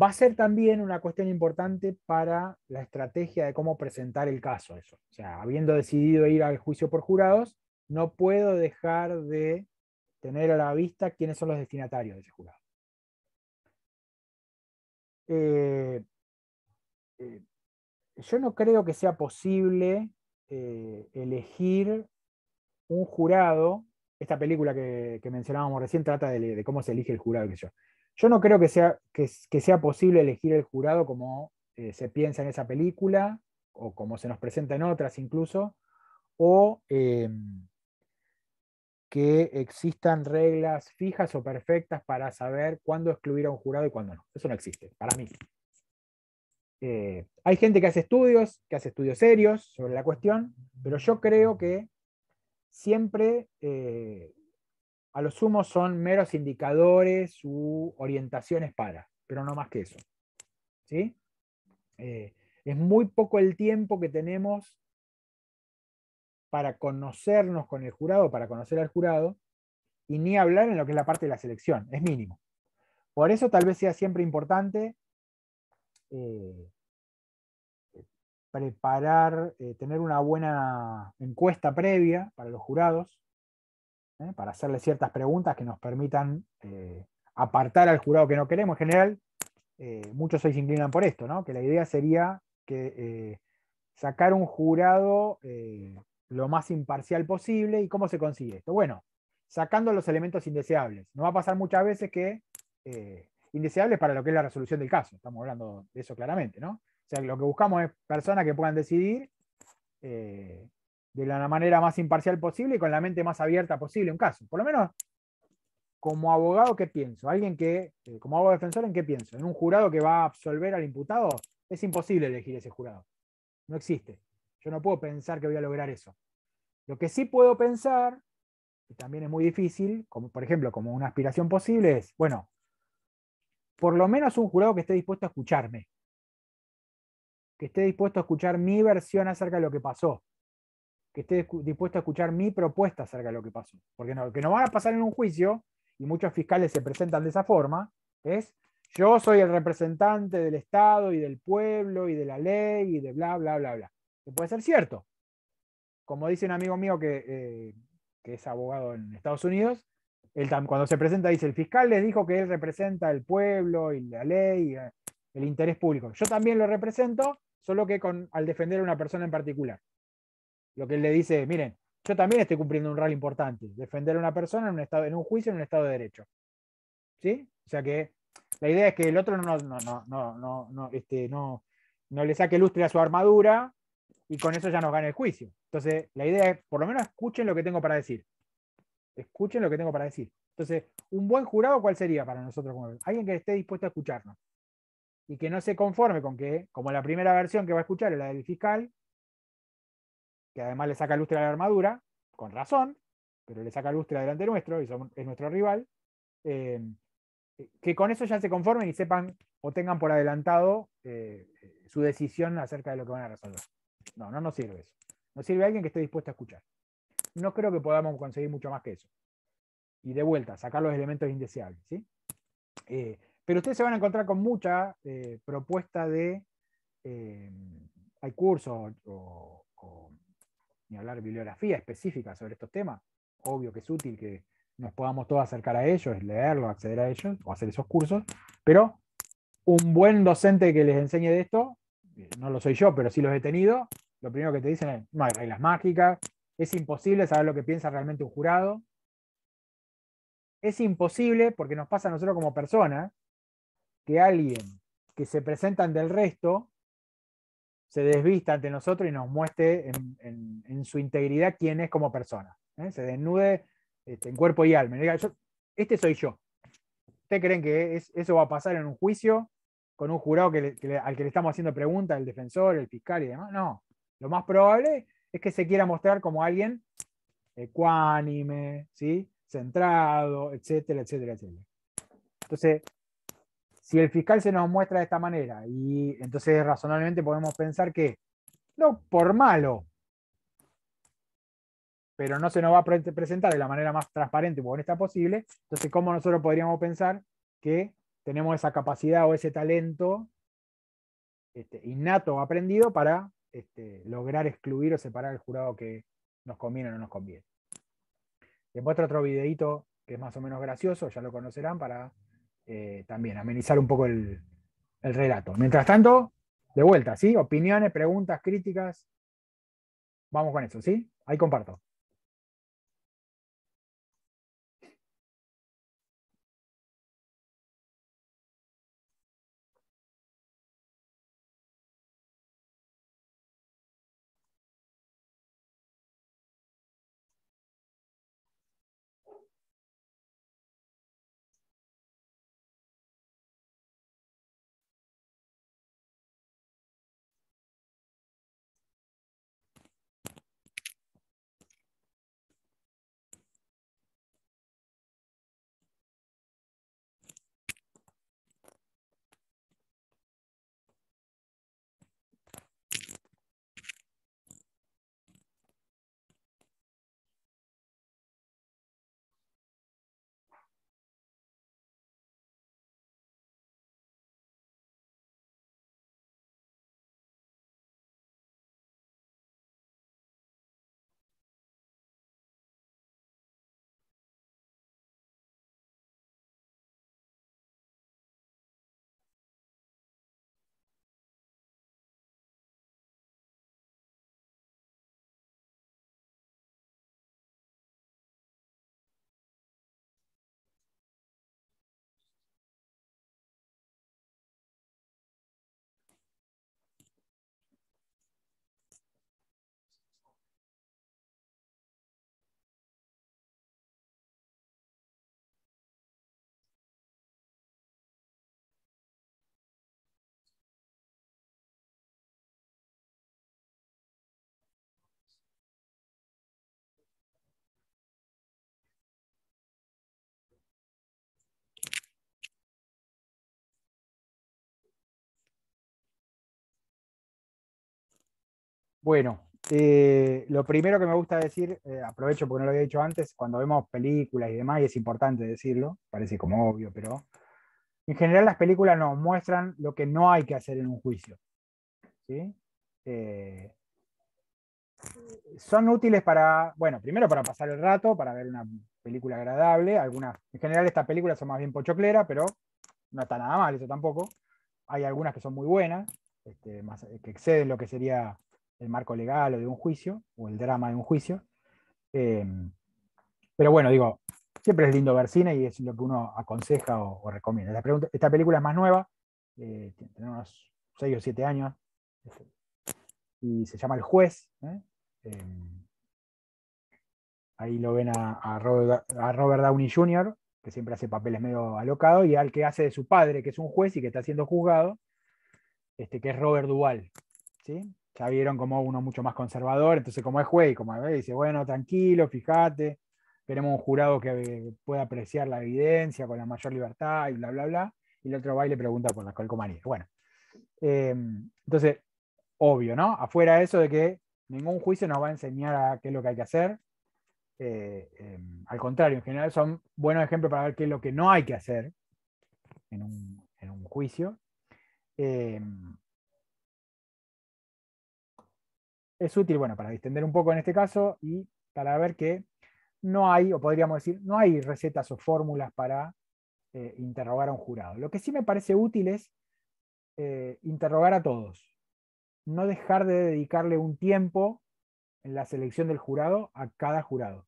va a ser también una cuestión importante para la estrategia de cómo presentar el caso. Eso. O sea, habiendo decidido ir al juicio por jurados, no puedo dejar de tener a la vista quiénes son los destinatarios de ese jurado. Eh, eh, yo no creo que sea posible eh, elegir un jurado. Esta película que, mencionábamos recién trata de, cómo se elige el jurado. Que yo. Yo no creo que sea, que, sea posible elegir el jurado como eh, se piensa en esa película o como se nos presenta en otras incluso, o em, que existan reglas fijas o perfectas para saber cuándo excluir a un jurado y cuándo no. Eso no existe, para mí. Eh, hay gente que hace estudios, que hace estudios serios sobre la cuestión, pero yo creo que siempre eh, a lo sumo son meros indicadores u orientaciones para, pero no más que eso. ¿Sí? Eh, es muy poco el tiempo que tenemos para conocernos con el jurado, para conocer al jurado, y ni hablar en lo que es la parte de la selección, es mínimo. Por eso tal vez sea siempre importante eh, preparar, eh, tener una buena encuesta previa para los jurados, ¿eh? para hacerle ciertas preguntas que nos permitan eh, apartar al jurado que no queremos. En general, eh, muchos se inclinan por esto, ¿no? que la idea sería sacar un jurado lo más imparcial posible. ¿Y cómo se consigue esto? Bueno, sacando los elementos indeseables. no va a pasar muchas veces que indeseables para lo que es la resolución del caso. Estamos hablando de eso claramente, ¿no? O sea, lo que buscamos es personas que puedan decidir de la manera más imparcial posible y con la mente más abierta posible un caso. Por lo menos, como abogado, ¿qué pienso? Alguien que, eh, como abogado defensor, ¿en qué pienso? ¿En un jurado que va a absolver al imputado? Es imposible elegir ese jurado. No existe. Yo no puedo pensar que voy a lograr eso. Lo que sí puedo pensar, y también es muy difícil, como, por ejemplo, como una aspiración posible, es, bueno, por lo menos un jurado que esté dispuesto a escucharme, que esté dispuesto a escuchar mi versión acerca de lo que pasó, que esté dispuesto a escuchar mi propuesta acerca de lo que pasó. Porque no, que no va a pasar en un juicio, y muchos fiscales se presentan de esa forma, es yo soy el representante del Estado y del pueblo y de la ley y de bla, bla, bla, bla. Que puede ser cierto. Como dice un amigo mío que, eh, es abogado en Estados Unidos, él, cuando se presenta dice, el fiscal les dijo que él representa el pueblo y la ley, y eh, el interés público. Yo también lo represento, solo que con, al defender a una persona en particular. Lo que él le dice miren, yo también estoy cumpliendo un rol importante, defender a una persona en un, estado, en un juicio en un Estado de Derecho. ¿Sí? O sea que la idea es que el otro no, no, no, no, no, este, no, no le saque lustre a su armadura y con eso ya nos gana el juicio. Entonces, la idea es, por lo menos escuchen lo que tengo para decir. Escuchen lo que tengo para decir. Entonces, un buen jurado, ¿cuál sería para nosotros? Alguien que esté dispuesto a escucharnos y que no se conforme con que, como la primera versión que va a escuchar es la del fiscal, que además le saca lustre a la armadura, con razón, pero le saca lustre adelante nuestro y es nuestro rival, eh, que con eso ya se conformen y sepan o tengan por adelantado eh, su decisión acerca de lo que van a resolver. No, no nos sirve eso. Nos sirve alguien que esté dispuesto a escuchar. No creo que podamos conseguir mucho más que eso. Y de vuelta, sacar los elementos indeseables. Eh, pero ustedes se van a encontrar con mucha propuesta de... hay cursos o ni hablar bibliografía específica sobre estos temas. Obvio que es útil que nos podamos todos acercar a ellos, leerlos, acceder a ellos o hacer esos cursos, pero un buen docente que les enseñe de esto, eh, no lo soy yo, pero sí los he tenido, lo primero que te dicen es, no hay reglas mágicas, es imposible saber lo que piensa realmente un jurado, es imposible porque nos pasa a nosotros como personas que alguien que se presentan del resto se desvista ante nosotros y nos muestre en, su integridad quién es como persona. ¿eh? Se desnude este, en cuerpo y alma. yo, este soy yo. ¿Ustedes creen que eso va a pasar en un juicio con un jurado que al que le estamos haciendo preguntas, el defensor, el fiscal y demás? No. Lo más probable es que se quiera mostrar como alguien ecuánime, ¿sí? centrado, etcétera, etcétera, etcétera. Entonces, si el fiscal se nos muestra de esta manera y entonces razonablemente podemos pensar que, no por malo, pero no se nos va a presentar de la manera más transparente o honesta posible, entonces ¿cómo nosotros podríamos pensar que tenemos esa capacidad o ese talento este, innato o aprendido para este, lograr excluir o separar al jurado que nos conviene o no nos conviene? Les muestro otro videito que es más o menos gracioso, ya lo conocerán, para eh, también, amenizar un poco el, el, relato. Mientras tanto, de vuelta, ¿sí? Opiniones, preguntas, críticas. Vamos con eso, ¿sí? Ahí comparto. Bueno, eh, lo primero que me gusta decir, eh, aprovecho porque no lo había dicho antes, cuando vemos películas y demás, y es importante decirlo, parece como obvio, pero en general las películas nos muestran lo que no hay que hacer en un juicio. Eh, son útiles para, bueno, primero para pasar el rato, para ver una película agradable, algunas, en general estas películas son más bien pochoclera, pero no está nada mal eso tampoco. Hay algunas que son muy buenas, este, que exceden lo que sería el marco legal o de un juicio, o el drama de un juicio. Em, pero bueno, digo, siempre es lindo ver cine y es lo que uno aconseja o, recomienda. esta película es más nueva, eh, tiene unos 6 o 7 años, y se llama El Juez. ¿eh? Em, ahí lo ven a, Robert, Downey Jr., que siempre hace papeles medio alocado, y al que hace de su padre, que es un juez y que está siendo juzgado, este, que es Robert Duval. ¿sí? ya vieron como uno mucho más conservador, entonces como es juez, como dice, bueno, tranquilo, fíjate, queremos un jurado que eh, pueda apreciar la evidencia con la mayor libertad y bla, bla, bla, y el otro va y le pregunta por la calcomanía. Bueno, em, entonces, obvio, ¿no? Afuera de eso de que ningún juicio nos va a enseñar a qué es lo que hay que hacer, eh, em, al contrario, en general son buenos ejemplos para ver qué es lo que no hay que hacer en un, en un juicio. Em, es útil, bueno, para distender un poco en este caso y para ver que no hay, o podríamos decir, no hay recetas o fórmulas para eh, interrogar a un jurado. Lo que sí me parece útil es eh, interrogar a todos, no dejar de dedicarle un tiempo en la selección del jurado a cada jurado.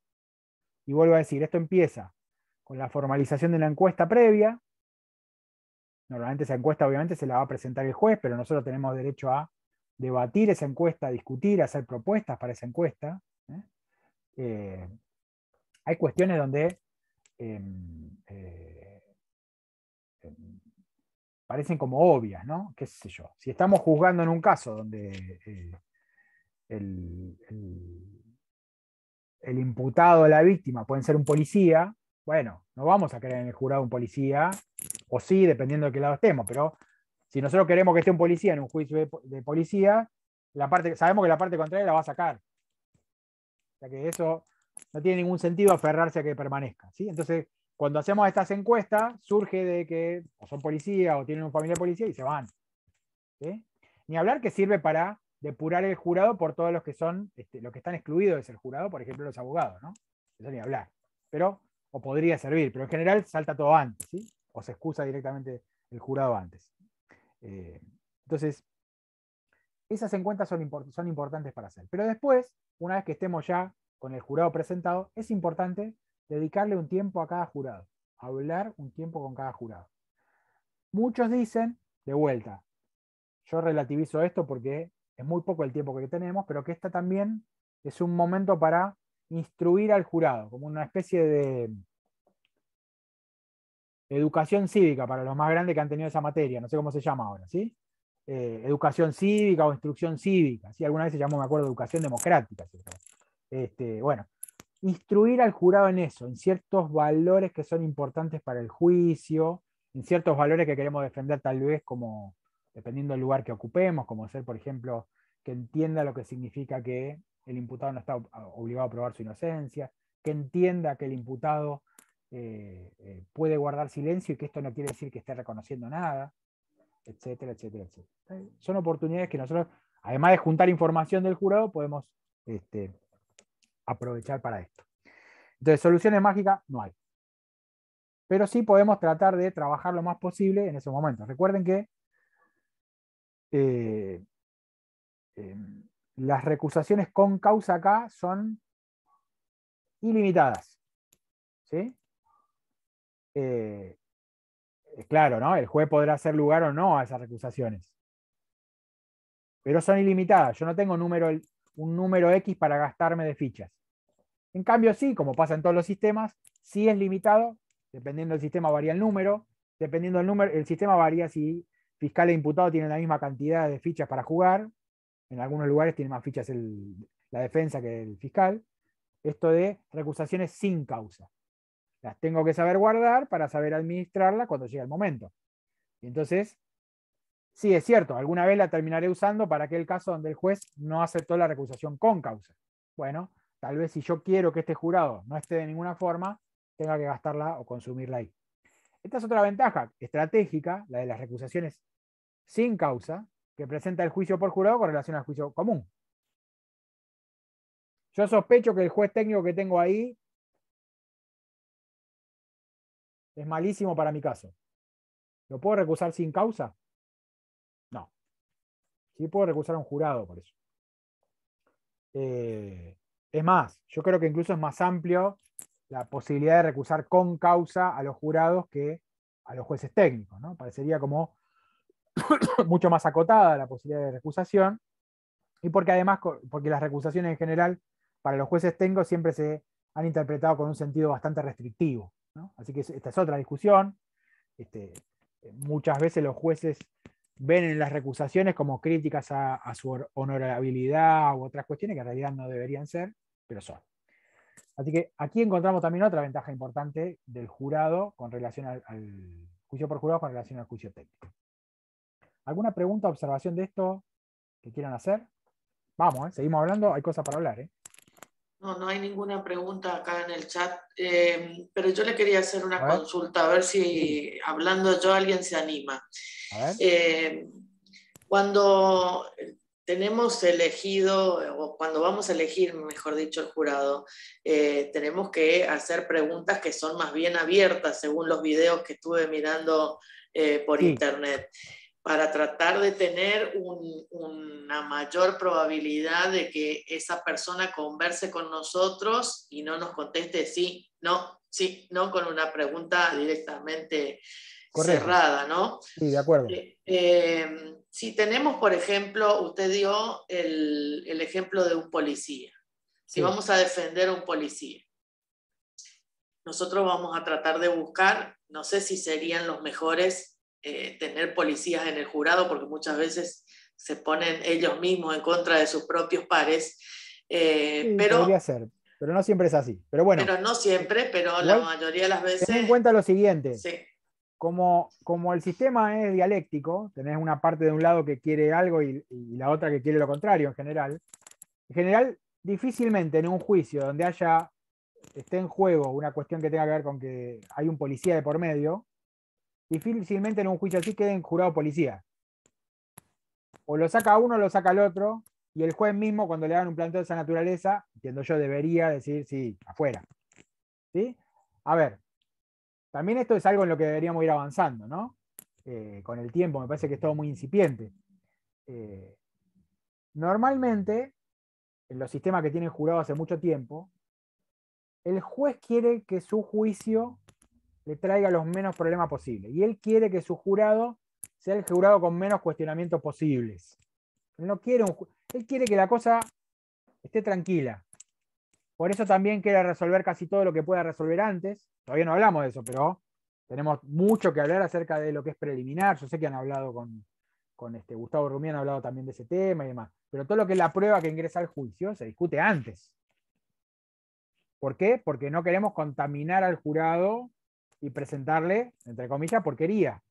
Y vuelvo a decir, esto empieza con la formalización de la encuesta previa. Normalmente esa encuesta obviamente se la va a presentar el juez, pero nosotros tenemos derecho a debatir esa encuesta, discutir, hacer propuestas para esa encuesta. ¿eh? Eh, hay cuestiones donde em, eh, em, parecen como obvias, ¿no? ¿Qué sé yo? Si estamos juzgando en un caso donde el, imputado o la víctima pueden ser un policía, bueno, no vamos a creer en el jurado un policía, o sí, dependiendo de qué lado estemos, pero si nosotros queremos que esté un policía en un juicio de, policía, la parte, sabemos que la parte contraria la va a sacar. O sea que eso no tiene ningún sentido aferrarse a que permanezca. ¿sí? Entonces, cuando hacemos estas encuestas, surge de que son policías o tienen un familiar policía y se van. Ni hablar que sirve para depurar el jurado por todos los que son, este, los que están excluidos de ser jurado, por ejemplo, los abogados, Eso ni hablar. Pero, o podría servir, pero en general salta todo antes, O se excusa directamente el jurado antes. Eh, entonces, esas encuestas son, son importantes para hacer. Pero después, una vez que estemos ya con el jurado presentado, es importante dedicarle un tiempo a cada jurado, hablar un tiempo con cada jurado. Muchos dicen, de vuelta, yo relativizo esto porque es muy poco el tiempo que tenemos, pero que esta también es un momento para instruir al jurado, como una especie de educación cívica para los más grandes que han tenido esa materia, no sé cómo se llama ahora, ¿sí? Eh, educación cívica o instrucción cívica, ¿sí? Alguna vez se llamó, me acuerdo, educación democrática, este, bueno, instruir al jurado en eso, en ciertos valores que son importantes para el juicio, en ciertos valores que queremos defender tal vez como, dependiendo del lugar que ocupemos, como ser, por ejemplo, que entienda lo que significa que el imputado no está obligado a probar su inocencia, que entienda que el imputado eh, eh, puede guardar silencio y que esto no quiere decir que esté reconociendo nada, etcétera, etcétera, etcétera. Son oportunidades que nosotros, además de juntar información del jurado, podemos este, aprovechar para esto. Entonces, soluciones mágicas no hay. Pero sí podemos tratar de trabajar lo más posible en esos momentos. Recuerden que eh, em, las recusaciones con causa acá son ilimitadas. ¿sí? es eh, eh, claro, ¿no? El juez podrá hacer lugar o no a esas recusaciones. Pero son ilimitadas. Yo no tengo número, un número X para gastarme de fichas. En cambio, sí, como pasa en todos los sistemas, sí es limitado. Dependiendo del sistema varía el número. Dependiendo del número, el sistema varía si fiscal e imputado tienen la misma cantidad de fichas para jugar. En algunos lugares tiene más fichas la defensa que el fiscal. Esto de recusaciones sin causa. Las tengo que saber guardar para saber administrarla cuando llegue el momento. Y Entonces, sí, es cierto, alguna vez la terminaré usando para aquel caso donde el juez no aceptó la recusación con causa. Bueno, tal vez si yo quiero que este jurado no esté de ninguna forma, tenga que gastarla o consumirla ahí. Esta es otra ventaja estratégica, la de las recusaciones sin causa, que presenta el juicio por jurado con relación al juicio común. Yo sospecho que el juez técnico que tengo ahí es malísimo para mi caso. ¿Lo puedo recusar sin causa? No. Sí puedo recusar a un jurado por eso. Eh, es más, yo creo que incluso es más amplio la posibilidad de recusar con causa a los jurados que a los jueces técnicos. ¿no? Parecería como mucho más acotada la posibilidad de recusación. Y porque además, porque las recusaciones en general para los jueces técnicos siempre se han interpretado con un sentido bastante restrictivo. Así que esta es otra discusión. Este, eh, muchas veces los jueces ven en las recusaciones como críticas a, su honorabilidad u otras cuestiones que en realidad no deberían ser, pero son. Así que aquí encontramos también otra ventaja importante del jurado con relación al, juicio por jurado con relación al juicio técnico. ¿Alguna pregunta o observación de esto que quieran hacer? Vamos, ¿eh? seguimos hablando, hay cosas para hablar. ¿eh? No, no hay ninguna pregunta acá en el chat, em, pero yo le quería hacer una consulta, a ver si hablando yo alguien se anima. Em, cuando tenemos elegido, o cuando vamos a elegir, mejor dicho, el jurado, eh, tenemos que hacer preguntas que son más bien abiertas, según los videos que estuve mirando eh, por internet para tratar de tener una mayor probabilidad de que esa persona converse con nosotros y no nos conteste sí, no, sí, no con una pregunta directamente cerrada, ¿no? Sí, de acuerdo. Eh, em, si tenemos, por ejemplo, usted dio el, ejemplo de un policía, si vamos a defender a un policía, nosotros vamos a tratar de buscar, no sé si serían los mejores eh, tener policías en el jurado, porque muchas veces se ponen ellos mismos en contra de sus propios pares. Eh, pero, podría ser, pero no siempre es así. Pero bueno. Pero no siempre, pero la mayoría de las veces. Ten en cuenta lo siguiente. Como, como el sistema es dialéctico, tenés una parte de un lado que quiere algo y, y la otra que quiere lo contrario en general. En general, difícilmente en un juicio donde haya esté en juego una cuestión que tenga que ver con que hay un policía de por medio, difícilmente en un juicio así queden jurado policía. O lo saca uno o lo saca el otro, y el juez mismo, cuando le hagan un planteo de esa naturaleza, entiendo yo, debería decir sí, afuera. ¿Sí? A ver, también esto es algo en lo que deberíamos ir avanzando, ¿no? Eh, con el tiempo, me parece que es todo muy incipiente. Eh, normalmente, en los sistemas que tienen jurado hace mucho tiempo, el juez quiere que su juicio le traiga los menos problemas posibles. Y él quiere que su jurado sea el jurado con menos cuestionamientos posibles. Él, no quiere él quiere que la cosa esté tranquila. Por eso también quiere resolver casi todo lo que pueda resolver antes. Todavía no hablamos de eso, pero tenemos mucho que hablar acerca de lo que es preliminar. Yo sé que han hablado con, este Gustavo Rumián, han hablado también de ese tema y demás. Pero todo lo que es la prueba que ingresa al juicio se discute antes. ¿Por qué? Porque no queremos contaminar al jurado y presentarle, entre comillas, porquería.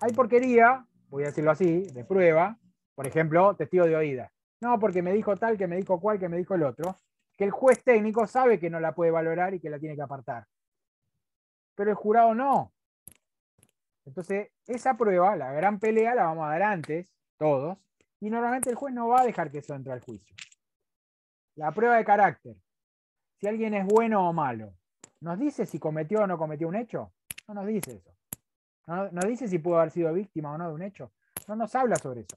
Hay porquería, voy a decirlo así, de prueba, por ejemplo, testigo de oída No, porque me dijo tal, que me dijo cual, que me dijo el otro, que el juez técnico sabe que no la puede valorar y que la tiene que apartar. Pero el jurado no. Entonces, esa prueba, la gran pelea, la vamos a dar antes, todos, y normalmente el juez no va a dejar que eso entre al juicio. La prueba de carácter. Si alguien es bueno o malo. ¿Nos dice si cometió o no cometió un hecho? No nos dice eso. No nos dice si pudo haber sido víctima o no de un hecho. No nos habla sobre eso.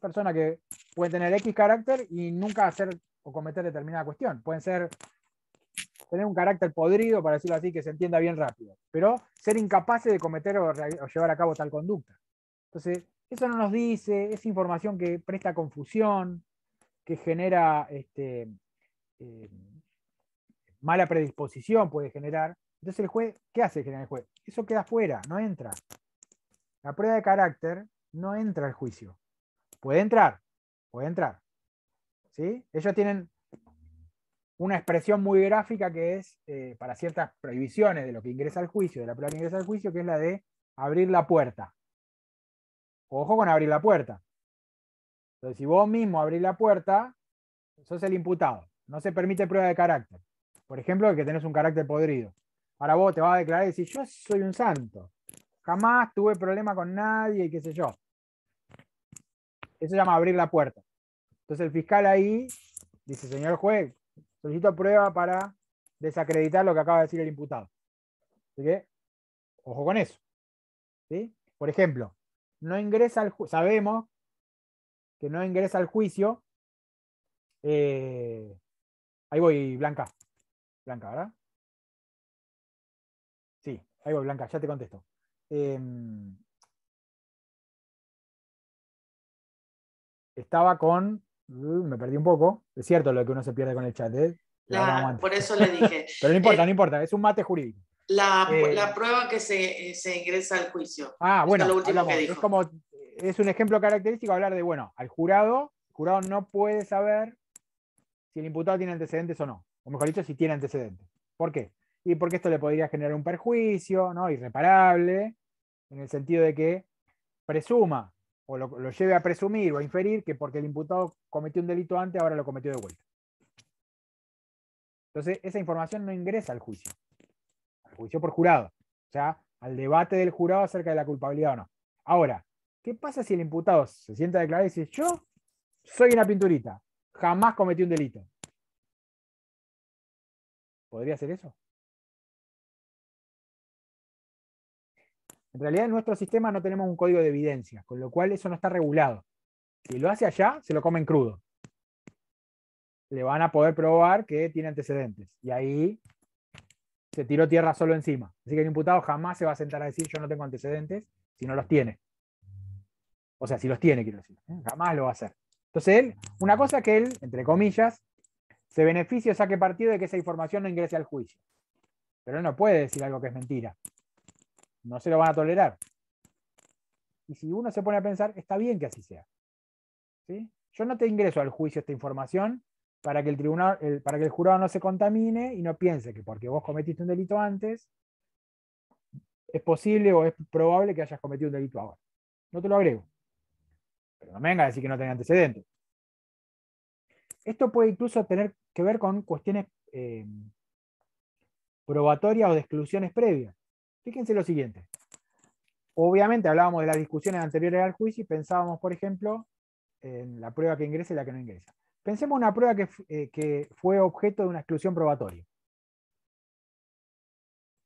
persona que puede tener X carácter y nunca hacer o cometer determinada cuestión. Pueden ser tener un carácter podrido, para decirlo así, que se entienda bien rápido, pero ser incapaz de cometer o, llevar a cabo tal conducta. Entonces, eso no nos dice, es información que presta confusión, que genera este, eh, mala predisposición puede generar. Entonces el juez, ¿qué hace general el juez? Eso queda fuera, no entra. La prueba de carácter no entra al juicio. Puede entrar, puede entrar. ¿Sí? Ellos tienen una expresión muy gráfica que es eh, para ciertas prohibiciones de lo que ingresa al juicio, de la prueba que ingresa al juicio, que es la de abrir la puerta. Ojo con abrir la puerta. Entonces, si vos mismo abrís la puerta, sos el imputado. No se permite prueba de carácter. Por ejemplo, que tenés un carácter podrido. Ahora vos te vas a declarar y decís, yo soy un santo. Jamás tuve problema con nadie y qué sé yo. Eso se llama abrir la puerta. Entonces el fiscal ahí dice, señor juez, solicito prueba para desacreditar lo que acaba de decir el imputado. Así que, ojo con eso. Por ejemplo, no ingresa al sabemos que no ingresa al juicio. Eh, ahí voy, Blanca. Blanca, ¿verdad? Sí, ahí voy, Blanca, ya te contesto. Em, estaba con. me perdí un poco. Es cierto lo que uno se pierde con el chat. ¿eh? por eso le dije. Pero no importa, eh, no importa, es un mate jurídico. La, eh, prueba que eh, se, ingresa al juicio. Ah, bueno, es como. Es un ejemplo característico hablar de, bueno, al jurado, el jurado no puede saber si el imputado tiene antecedentes o no o mejor dicho, si tiene antecedentes. ¿Por qué? Y porque esto le podría generar un perjuicio ¿no? irreparable, en el sentido de que presuma o lo, lleve a presumir o a inferir que porque el imputado cometió un delito antes, ahora lo cometió de vuelta. Entonces, esa información no ingresa al juicio, al juicio por jurado, o sea, al debate del jurado acerca de la culpabilidad o no. Ahora, ¿qué pasa si el imputado se sienta a declarar y dice, yo soy una pinturita, jamás cometí un delito? ¿Podría ser eso? En realidad en nuestro sistema no tenemos un código de evidencia, con lo cual eso no está regulado. Si lo hace allá, se lo comen crudo. Le van a poder probar que tiene antecedentes. Y ahí se tiró tierra solo encima. Así que el imputado jamás se va a sentar a decir yo no tengo antecedentes si no los tiene. O sea, si los tiene, quiero decir. ¿eh? Jamás lo va a hacer. Entonces él, una cosa que él, entre comillas, se beneficie o saque partido de que esa información no ingrese al juicio. Pero él no puede decir algo que es mentira. No se lo van a tolerar. Y si uno se pone a pensar, está bien que así sea. Yo no te ingreso al juicio esta información para que el, tribunal, para que el jurado no se contamine y no piense que porque vos cometiste un delito antes, es posible o es probable que hayas cometido un delito ahora. No te lo agrego. Pero no venga a decir que no tenga antecedentes. Esto puede incluso tener que ver con cuestiones eh, probatorias o de exclusiones previas. Fíjense lo siguiente. Obviamente hablábamos de las discusiones anteriores al juicio y pensábamos, por ejemplo, en la prueba que ingresa y la que no ingresa. Pensemos en una prueba que, eh, fue objeto de una exclusión probatoria.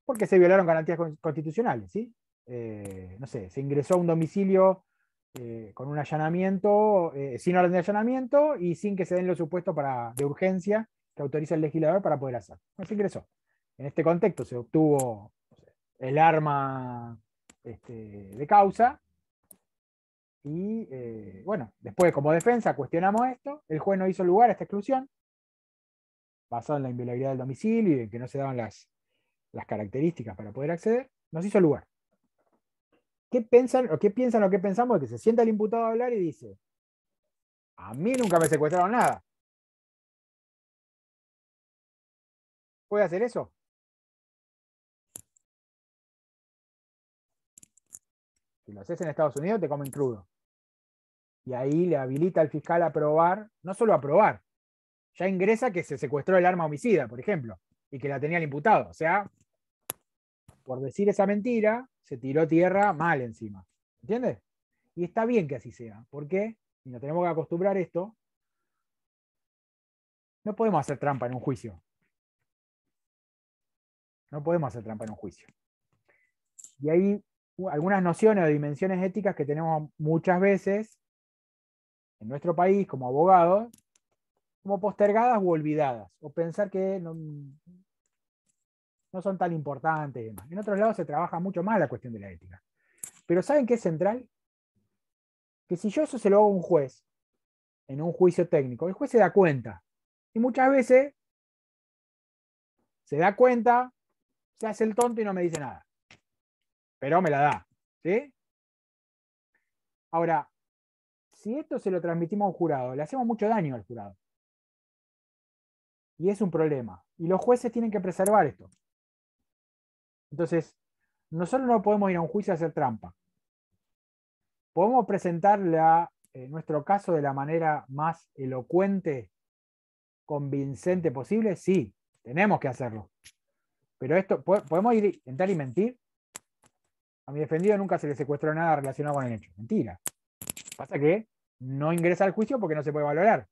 Porque se violaron garantías constitucionales, ¿sí? Eh, no sé, se ingresó a un domicilio eh, con un allanamiento, eh, sin orden de allanamiento y sin que se den los supuestos para, de urgencia que autoriza el legislador para poder hacer. Así se ingresó. En este contexto se obtuvo el arma este, de causa y, eh, bueno, después como defensa cuestionamos esto, el juez no hizo lugar a esta exclusión, basado en la inviolabilidad del domicilio y en que no se daban las, las características para poder acceder, nos hizo lugar. ¿qué piensan o qué piensan o qué pensamos de que se sienta el imputado a hablar y dice, a mí nunca me secuestraron nada? ¿Puede hacer eso? Si lo haces en Estados Unidos, te comen crudo. Y ahí le habilita al fiscal a probar, no solo a probar, ya ingresa que se secuestró el arma homicida, por ejemplo, y que la tenía el imputado. O sea, por decir esa mentira, se tiró tierra mal encima. ¿Entiendes? Y está bien que así sea, porque, Si nos tenemos que acostumbrar a esto, no podemos hacer trampa en un juicio. No podemos hacer trampa en un juicio. Y hay algunas nociones o dimensiones éticas que tenemos muchas veces en nuestro país como abogados, como postergadas u olvidadas, o pensar que no, no son tan importantes demás. En otros lados se trabaja mucho más la cuestión de la ética. Pero ¿saben qué es central? Que si yo eso se lo hago a un juez, en un juicio técnico, el juez se da cuenta. Y muchas veces se da cuenta, se hace el tonto y no me dice nada. Pero me la da. ¿sí? Ahora, si esto se lo transmitimos a un jurado, le hacemos mucho daño al jurado. Y es un problema. Y los jueces tienen que preservar esto. Entonces, nosotros no podemos ir a un juicio a hacer trampa. Podemos presentar eh, nuestro caso de la manera más elocuente, convincente posible, sí, tenemos que hacerlo. Pero esto, ¿podemos ir, intentar y mentir? A mi defendido nunca se le secuestró nada relacionado con el hecho. Mentira. Pasa que no ingresa al juicio porque no se puede valorar.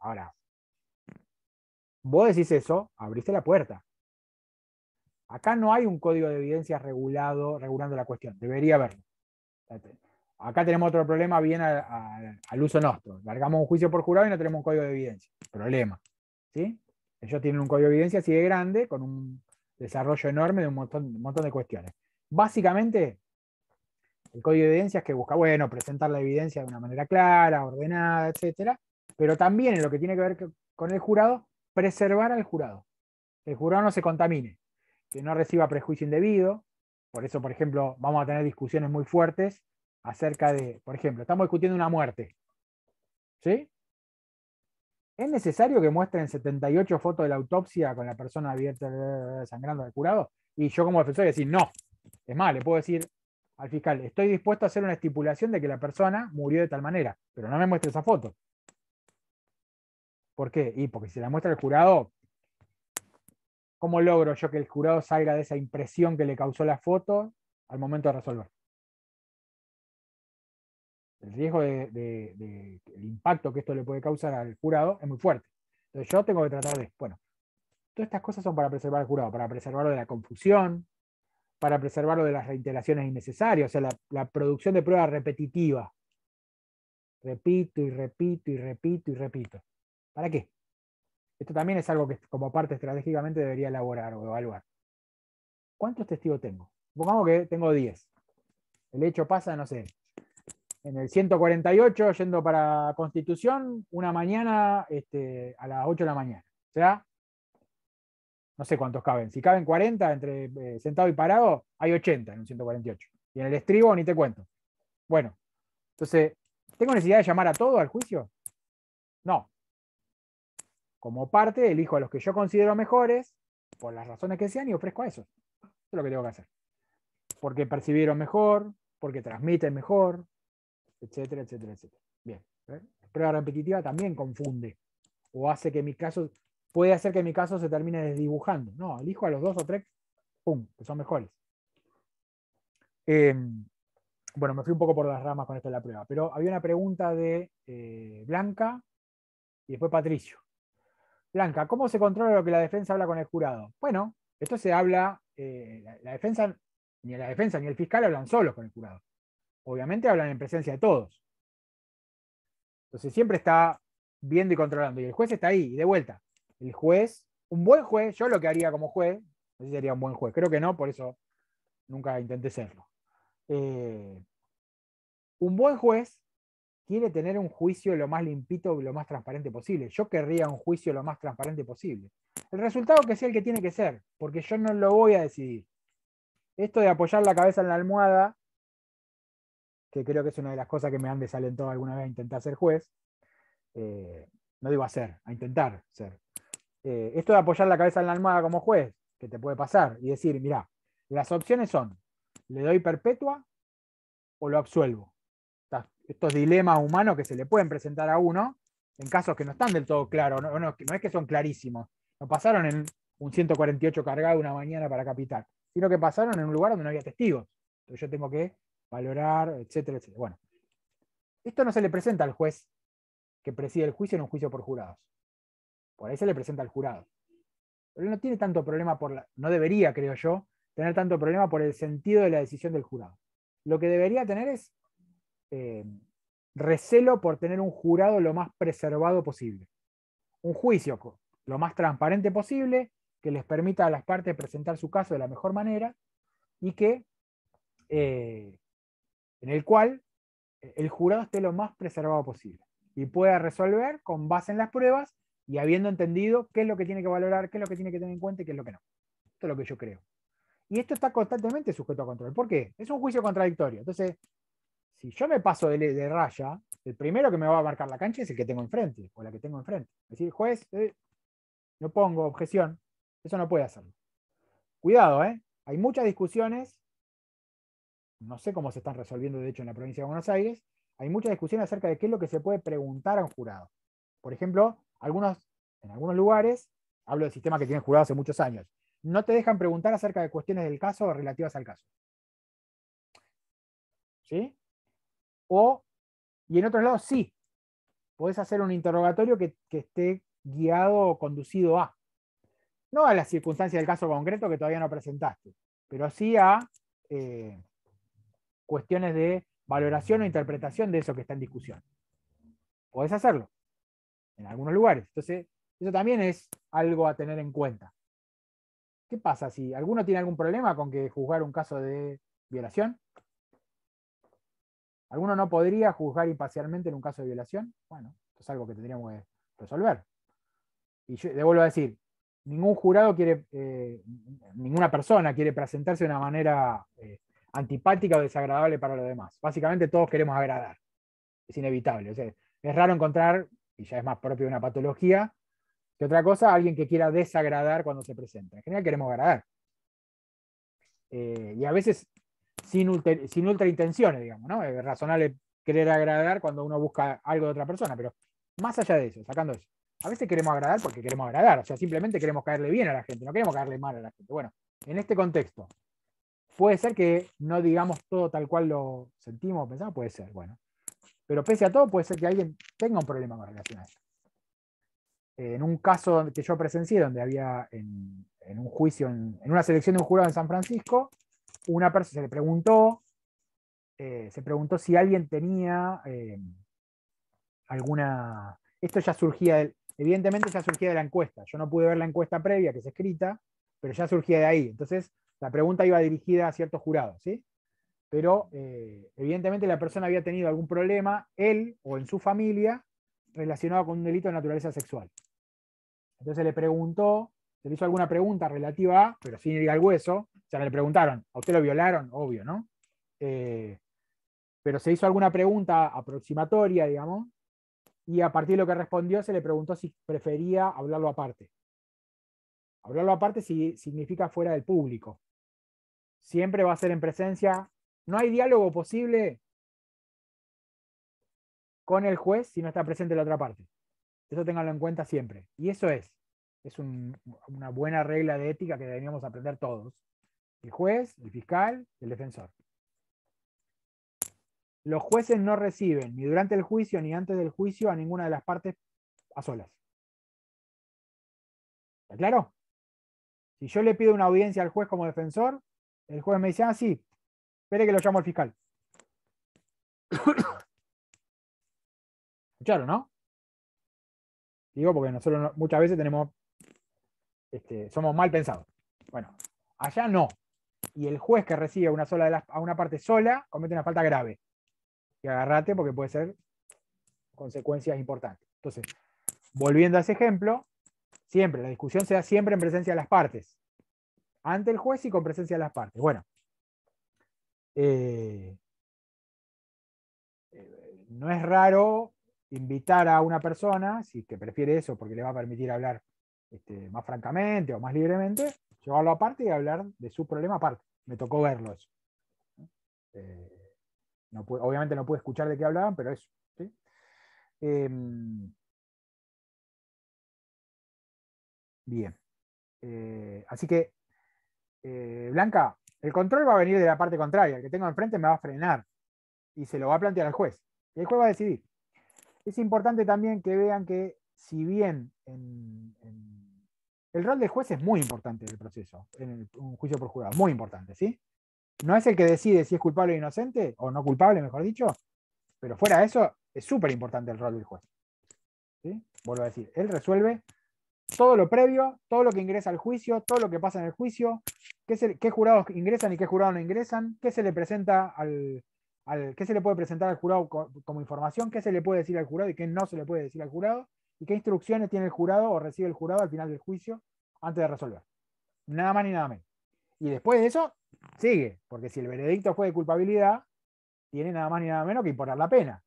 Ahora, vos decís eso, abriste la puerta. Acá no hay un código de evidencia regulado, regulando la cuestión, debería haberlo. Acá tenemos otro problema bien al uso nuestro. Largamos un juicio por jurado y no tenemos un código de evidencia. Problema. ¿sí? Ellos tienen un código de evidencia así de grande, con un desarrollo enorme de un montón, de cuestiones. Básicamente, el código de es que busca, bueno, presentar la evidencia de una manera clara, ordenada, etcétera, pero también en lo que tiene que ver con el jurado, preservar al jurado. el jurado no se contamine que no reciba prejuicio indebido. Por eso, por ejemplo, vamos a tener discusiones muy fuertes acerca de, por ejemplo, estamos discutiendo una muerte. ¿Sí? ¿Es necesario que muestren 78 fotos de la autopsia con la persona abierta sangrando al curado? Y yo como defensor voy a decir, no. Es más, le puedo decir al fiscal, estoy dispuesto a hacer una estipulación de que la persona murió de tal manera, pero no me muestre esa foto. ¿Por qué? Y porque si la muestra el jurado, ¿Cómo logro yo que el jurado salga de esa impresión que le causó la foto al momento de resolver? El riesgo de, el impacto que esto le puede causar al jurado es muy fuerte. Entonces yo tengo que tratar de, bueno, todas estas cosas son para preservar al jurado, para preservarlo de la confusión, para preservarlo de las reiteraciones innecesarias, o sea, la, la producción de pruebas repetitiva. Repito y repito y repito y repito. ¿Para qué? Esto también es algo que como parte estratégicamente debería elaborar o evaluar. ¿Cuántos testigos tengo? Supongamos que tengo 10. El hecho pasa, no sé, en el 148 yendo para Constitución, una mañana este, a las 8 de la mañana. O sea, no sé cuántos caben. Si caben 40 entre eh, sentado y parado, hay 80 en un 148. Y en el estribo ni te cuento. Bueno, entonces, ¿tengo necesidad de llamar a todo al juicio? No como parte, elijo a los que yo considero mejores, por las razones que sean, y ofrezco a esos. Eso es lo que tengo que hacer. Porque percibieron mejor, porque transmiten mejor, etcétera, etcétera, etcétera. Bien. ¿eh? Prueba repetitiva también confunde o hace que mi caso, puede hacer que mi caso se termine desdibujando. No, elijo a los dos o tres, pum, que son mejores. Em, bueno, me fui un poco por las ramas con esto de la prueba, pero había una pregunta de eh, Blanca y después Patricio. Blanca, ¿cómo se controla lo que la defensa habla con el jurado? Bueno, esto se habla, eh, la, defensa, ni la defensa ni el fiscal hablan solos con el jurado. Obviamente hablan en presencia de todos. Entonces siempre está viendo y controlando. Y el juez está ahí, y de vuelta. El juez, un buen juez, yo lo que haría como juez, no sería un buen juez, creo que no, por eso nunca intenté serlo. Eh, un buen juez quiere tener un juicio lo más limpito, lo más transparente posible. Yo querría un juicio lo más transparente posible. El resultado que sea el que tiene que ser, porque yo no lo voy a decidir. Esto de apoyar la cabeza en la almohada, que creo que es una de las cosas que me han desalentado alguna vez a intentar ser juez, eh, no digo hacer, a intentar ser. Eh, esto de apoyar la cabeza en la almohada como juez, que te puede pasar, y decir, mira, las opciones son, le doy perpetua o lo absuelvo estos dilemas humanos que se le pueden presentar a uno en casos que no están del todo claros, no, es que son clarísimos, no pasaron en un 148 cargado una mañana para Capital, sino que pasaron en un lugar donde no había testigos. Entonces yo tengo que valorar, etcétera, etcétera. Bueno, esto no se le presenta al juez que preside el juicio en un juicio por jurados. Por ahí se le presenta al jurado. Pero él no tiene tanto problema por la, no debería, creo yo, tener tanto problema por el sentido de la decisión del jurado. Lo que debería tener es eh, recelo por tener un jurado lo más preservado posible. Un juicio lo más transparente posible, que les permita a las partes presentar su caso de la mejor manera y que eh, en el cual eh, el jurado esté lo más preservado posible y pueda resolver con base en las pruebas y habiendo entendido qué es lo que tiene que valorar, qué es lo que tiene que tener en cuenta y qué es lo que no. Esto es lo que yo creo. Y esto está constantemente sujeto a control. ¿Por qué? Es un juicio contradictorio. Entonces, si yo me paso de, raya, el primero que me va a marcar la cancha es el que tengo enfrente, o la que tengo enfrente. Es decir, juez, eh, no pongo objeción, eso no puede hacerlo. Cuidado, ¿eh? Hay muchas discusiones, no sé cómo se están resolviendo, de hecho, en la provincia de Buenos Aires, hay muchas discusiones acerca de qué es lo que se puede preguntar a un jurado. Por ejemplo, algunos, en algunos lugares, hablo del sistema que tienen jurados hace muchos años, no te dejan preguntar acerca de cuestiones del caso o relativas al caso. ¿Sí? O, y en otros lados sí, podés hacer un interrogatorio que, esté guiado o conducido a. No a las circunstancias del caso concreto que todavía no presentaste, pero sí a eh, cuestiones de valoración o interpretación de eso que está en discusión. Podés hacerlo en algunos lugares. Entonces, eso también es algo a tener en cuenta. ¿Qué pasa si alguno tiene algún problema con que juzgar un caso de violación? ¿Alguno no podría juzgar imparcialmente en un caso de violación? Bueno, esto es algo que tendríamos que resolver. Y yo devuelvo a decir, ningún jurado quiere, eh, ninguna persona quiere presentarse de una manera eh, antipática o desagradable para los demás. Básicamente todos queremos agradar. Es inevitable. es raro encontrar, y ya es más propio de una patología, que otra cosa, alguien que quiera desagradar cuando se presenta. En general queremos agradar. Eh, y a veces sin, ultra sin ultraintenciones, digamos, ¿no? Es razonable querer agradar cuando uno busca algo de otra persona, pero más allá de eso, sacando eso, a veces queremos agradar porque queremos agradar, o sea, simplemente queremos caerle bien a la gente, no queremos caerle mal a la gente. Bueno, en este contexto, puede ser que no digamos todo tal cual lo sentimos o pensamos, puede ser, bueno. Pero pese a todo, puede ser que alguien tenga un problema con relación a eso. En un caso que yo presencié, donde había en, un juicio, en, en una selección de un jurado en San Francisco, una persona se le preguntó, eh, se preguntó si alguien tenía eh, alguna. Esto ya surgía, evidentemente ya surgía de la encuesta. Yo no pude ver la encuesta previa que es escrita, pero ya surgía de ahí. Entonces, la pregunta iba dirigida a ciertos jurados, ¿sí? Pero eh, evidentemente la persona había tenido algún problema, él o en su familia, relacionado con un delito de naturaleza sexual. Entonces le preguntó se le hizo alguna pregunta relativa a, pero sin ir al hueso, o sea, le preguntaron, ¿a usted lo violaron? Obvio, ¿no? Eh, pero se hizo alguna pregunta aproximatoria, digamos, y a partir de lo que respondió se le preguntó si prefería hablarlo aparte. Hablarlo aparte significa fuera del público. Siempre va a ser en presencia. No hay diálogo posible con el juez si no está presente la otra parte. Eso ténganlo en cuenta siempre. Y eso es es una buena regla de ética que deberíamos aprender todos. El juez, el fiscal, el defensor. Los jueces no reciben, ni durante el juicio ni antes del juicio, a ninguna de las partes a solas. ¿Está claro? Si yo le pido una audiencia al juez como defensor, el juez me dice, ah, sí, espere que lo llamo al fiscal. ¿Escucharon, no? Digo, porque nosotros muchas veces tenemos este, somos mal pensados. Bueno, allá no. Y el juez que recibe una sola a una parte sola comete una falta grave. Y agarrate porque puede ser consecuencias importantes. Entonces, volviendo a ese ejemplo, siempre, la discusión se da siempre en presencia de las partes. Ante el juez y con presencia de las partes. Bueno. Eh, eh, no es raro invitar a una persona, si que prefiere eso porque le va a permitir hablar este, más francamente o más libremente, llevarlo aparte y hablar de su problema aparte. Me tocó verlo eso. Eh, obviamente no pude escuchar de qué hablaban, pero eso. Em, bien. Eh, así que, eh, Blanca, el control va a venir de la parte contraria. El que tengo enfrente me va a frenar y se lo va a plantear al juez. Y el juez va a decidir. Es importante también que vean que si bien el rol del juez es muy importante en el proceso, en un juicio por jurado, muy importante, ¿sí? No es el que decide si es culpable o inocente, o no culpable, mejor dicho, pero fuera de eso, es súper importante el rol del juez. ¿sí? Vuelvo a decir, él resuelve todo lo previo, todo lo que ingresa al juicio, todo lo que pasa en el juicio, qué, jurados ingresan y qué jurados no ingresan, qué se le presenta al, qué se le puede presentar al jurado como información, qué se le puede decir al jurado y qué no se le puede decir al jurado, y qué instrucciones tiene el jurado o recibe el jurado al final del juicio antes de resolver. Nada más ni nada menos. Y después de eso, sigue, porque si el veredicto fue de culpabilidad, tiene nada más ni nada menos que imponer la pena.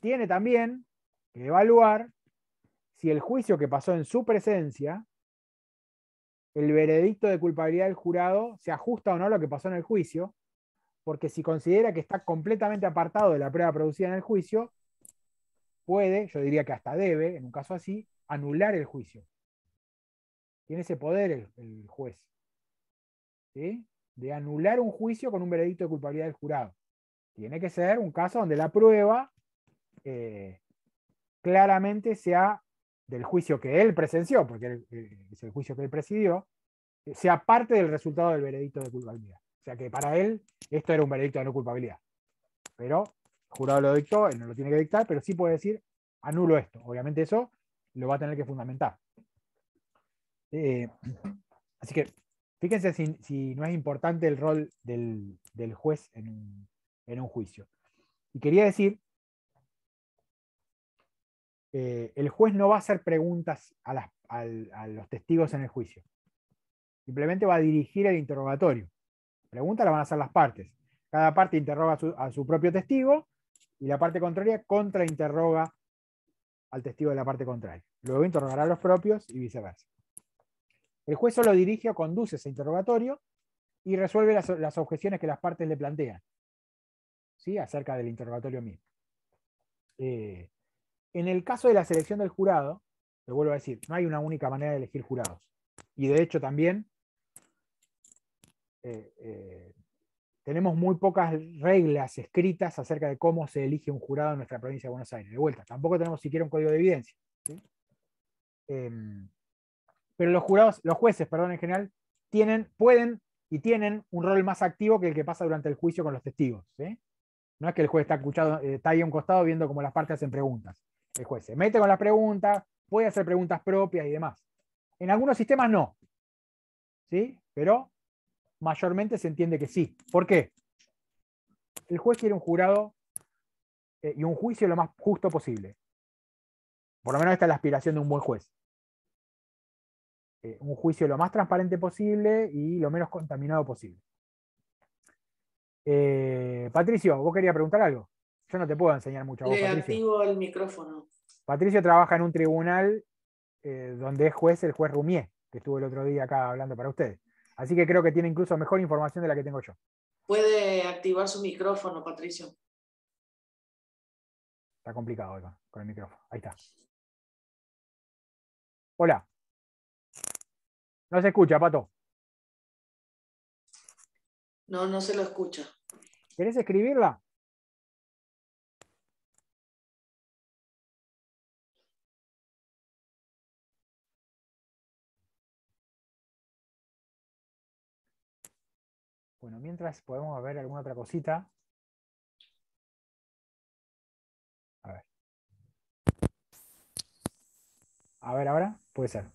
Tiene también que evaluar si el juicio que pasó en su presencia, el veredicto de culpabilidad del jurado se ajusta o no a lo que pasó en el juicio, porque si considera que está completamente apartado de la prueba producida en el juicio, puede, yo diría que hasta debe, en un caso así, anular el juicio. Tiene ese poder el, juez. ¿sí? De anular un juicio con un veredicto de culpabilidad del jurado. Tiene que ser un caso donde la prueba eh, claramente sea del juicio que él presenció, porque eh, es el juicio que él presidió, eh, sea parte del resultado del veredicto de culpabilidad. O sea que para él esto era un veredicto de no culpabilidad. Pero jurado lo dictó, él no lo tiene que dictar, pero sí puede decir, anulo esto. Obviamente eso lo va a tener que fundamentar. Eh, así que fíjense si, no es importante el rol del, juez en un, juicio. Y quería decir, eh, el juez no va a hacer preguntas a, los testigos en el juicio. Simplemente va a dirigir el interrogatorio. Preguntas las van a hacer las partes. Cada parte interroga a su propio testigo y la parte contraria contrainterroga al testigo de la parte contraria. Luego interrogará a los propios y viceversa. El juez solo dirige o conduce ese interrogatorio y resuelve las, objeciones que las partes le plantean ¿sí? acerca del interrogatorio mismo. Eh, en el caso de la selección del jurado, te vuelvo a decir, no hay una única manera de elegir jurados. Y de hecho también eh, eh, tenemos muy pocas reglas escritas acerca de cómo se elige un jurado en nuestra provincia de Buenos Aires. De vuelta, tampoco tenemos siquiera un código de evidencia. Em, pero los jurados, los jueces, perdón, en general, tienen, pueden y tienen un rol más activo que el que pasa durante el juicio con los testigos. No es que el juez está, escuchado, eh, está ahí a un costado viendo cómo las partes hacen preguntas. El juez se mete con las preguntas, puede hacer preguntas propias y demás. En algunos sistemas no. ¿sí? Pero mayormente se entiende que sí. ¿Por qué? El juez quiere un jurado eh, y un juicio lo más justo posible. Por lo menos esta es la aspiración de un buen juez. Eh, un juicio lo más transparente posible y lo menos contaminado posible. Eh, Patricio, vos querías preguntar algo. Yo no te puedo enseñar mucho. A vos, Patricio. activo el micrófono. Patricio trabaja en un tribunal donde es juez el juez Rumier, que estuvo el otro día acá hablando para ustedes. Así que creo que tiene incluso mejor información de la que tengo yo. Puede activar su micrófono, Patricio. Está complicado, con el micrófono. Ahí está. Hola. No se escucha, Pato. No, no se lo escucha. ¿Querés escribirla? Bueno, mientras podemos ver alguna otra cosita. A ver. A ver ahora, puede ser.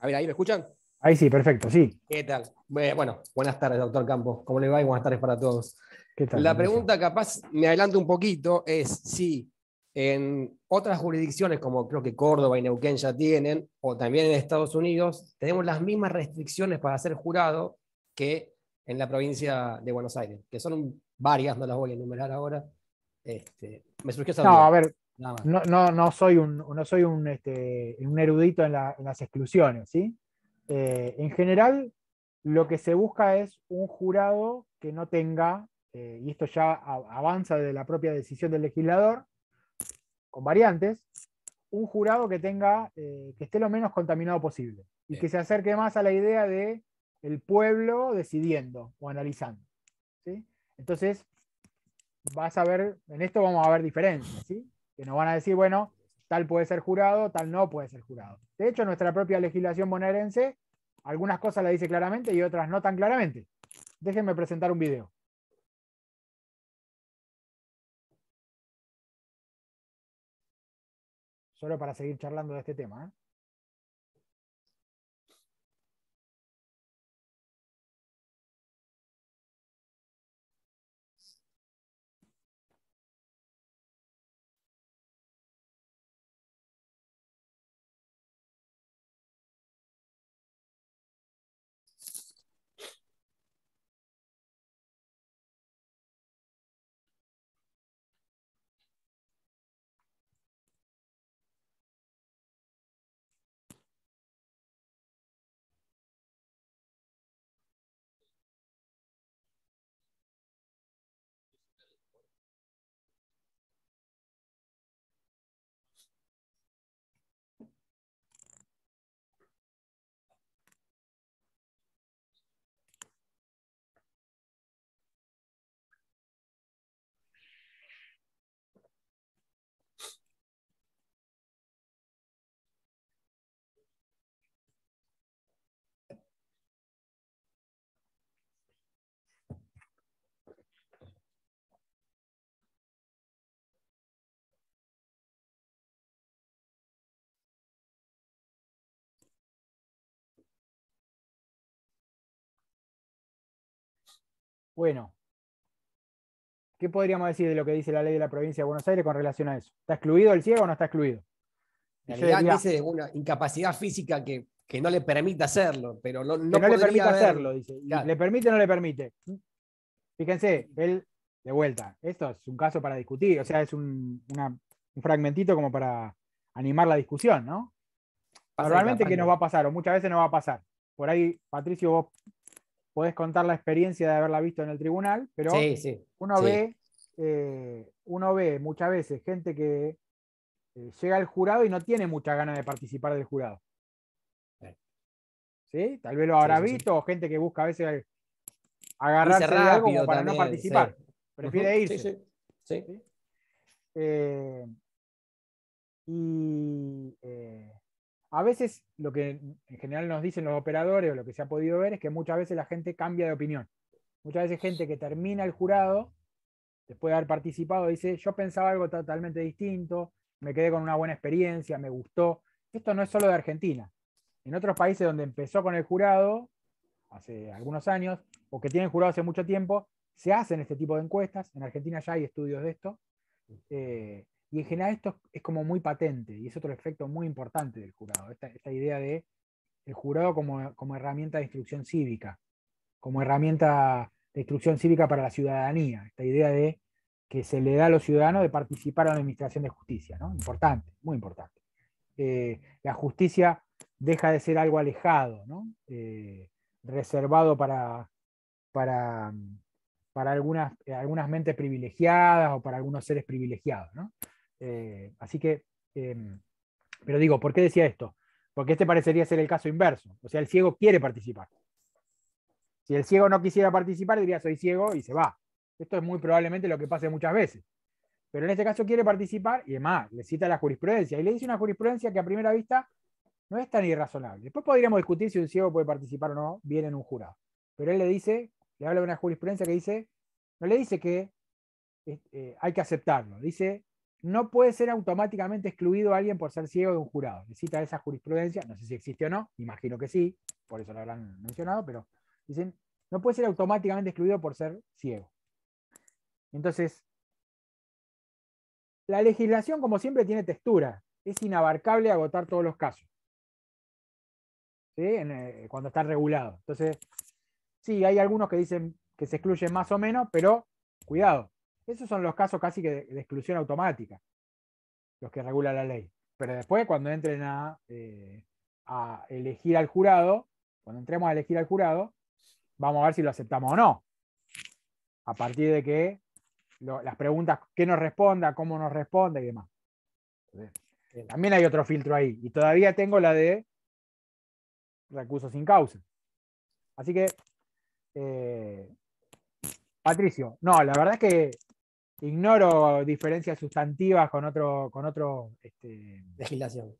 A ver, ahí me escuchan. Ahí sí, perfecto, sí. ¿Qué tal? Bueno, buenas tardes, doctor Campos. ¿Cómo le va? Y buenas tardes para todos. ¿Qué tal, La pregunta, capaz, me adelanto un poquito, es si en otras jurisdicciones, como creo que Córdoba y Neuquén ya tienen, o también en Estados Unidos, tenemos las mismas restricciones para ser jurado que en la provincia de Buenos Aires, que son varias, no las voy a enumerar ahora. Este, me surgió esa No, a ver, no, soy un, no soy un, este, erudito en, las exclusiones, ¿sí? Eh, en general, lo que se busca es un jurado que no tenga, eh, y esto ya avanza de la propia decisión del legislador, con variantes, un jurado que tenga, eh, que esté lo menos contaminado posible y que se acerque más a la idea de el pueblo decidiendo o analizando. Entonces, vas a ver, en esto vamos a ver diferencias, ¿sí? que nos van a decir, bueno, tal puede ser jurado, tal no puede ser jurado. De hecho, nuestra propia legislación bonaerense, algunas cosas la dice claramente y otras no tan claramente. Déjenme presentar un video. Solo para seguir charlando de este tema. ¿eh? Bueno, ¿qué podríamos decir de lo que dice la ley de la provincia de Buenos Aires con relación a eso? ¿Está excluido el ciego o no está excluido? En realidad dice una incapacidad física que, que, no le permite hacerlo, pero no, no, le permite hacerlo, dice. ¿Le permite o no le permite? Fíjense, él, de vuelta, esto es un caso para discutir, o sea, es un, un fragmentito como para animar la discusión, ¿no? Normalmente que nos va a pasar, o muchas veces no va a pasar. Por ahí, Patricio, vos podés contar la experiencia de haberla visto en el tribunal, pero uno, Ve, eh, uno ve muchas veces gente que eh, llega al jurado y no tiene mucha ganas de participar del jurado. ¿Sí? Tal vez lo habrá visto, o gente que busca a veces agarrarse algo para no participar. Prefiere irse. Eh, y eh, a veces lo que en general nos dicen los operadores o lo que se ha podido ver es que muchas veces la gente cambia de opinión. Muchas veces gente que termina el jurado, después de haber participado, dice, yo pensaba algo totalmente distinto, me quedé con una buena experiencia, me gustó. Esto no es solo de Argentina. En otros países donde empezó con el jurado, hace algunos años, o que tienen jurado hace mucho tiempo, se hacen este tipo de encuestas. En Argentina ya hay estudios de esto. Eh, y en general esto es como muy patente y es otro efecto muy importante del jurado, esta, idea de el jurado como, herramienta de instrucción cívica, como herramienta de instrucción cívica para la ciudadanía, esta idea de que se le da a los ciudadanos de participar en la administración de justicia, ¿no? Importante, muy importante. Eh, la justicia deja de ser algo alejado, ¿no? Eh, reservado para, para, algunas, algunas, mentes privilegiadas o para algunos seres privilegiados, ¿no? Eh, así que, em, pero digo, ¿por qué decía esto? Porque este parecería ser el caso inverso. O sea, el ciego quiere participar. Si el ciego no quisiera participar, diría soy ciego y se va. Esto es muy probablemente lo que pase muchas veces. Pero en este caso quiere participar y además le cita la jurisprudencia. Y le dice una jurisprudencia que a primera vista no es tan irrazonable. Después podríamos discutir si un ciego puede participar o no, bien en un jurado. Pero él le dice, le habla de una jurisprudencia que dice, no le dice que eh, eh, hay que aceptarlo, dice no puede ser automáticamente excluido alguien por ser ciego de un jurado. Necesita esa jurisprudencia, no sé si existe o no, imagino que sí, por eso lo habrán mencionado, pero dicen, no puede ser automáticamente excluido por ser ciego. Entonces, la legislación, como siempre, tiene textura. Es inabarcable agotar todos los casos. Eh, cuando está regulado. Entonces, sí, hay algunos que dicen que se excluye más o menos, pero cuidado, esos son los casos casi que de, exclusión automática, los que regula la ley. Pero después, cuando entren eh, a, elegir al jurado, cuando entremos a elegir al jurado, vamos a ver si lo aceptamos o no. A partir de que las preguntas, qué nos responda, cómo nos responde y demás. también hay otro filtro ahí. Y todavía tengo la de recursos sin causa. Así que, eh, Patricio, no, la verdad es que ignoro diferencias sustantivas con otro, con otro este, legislación.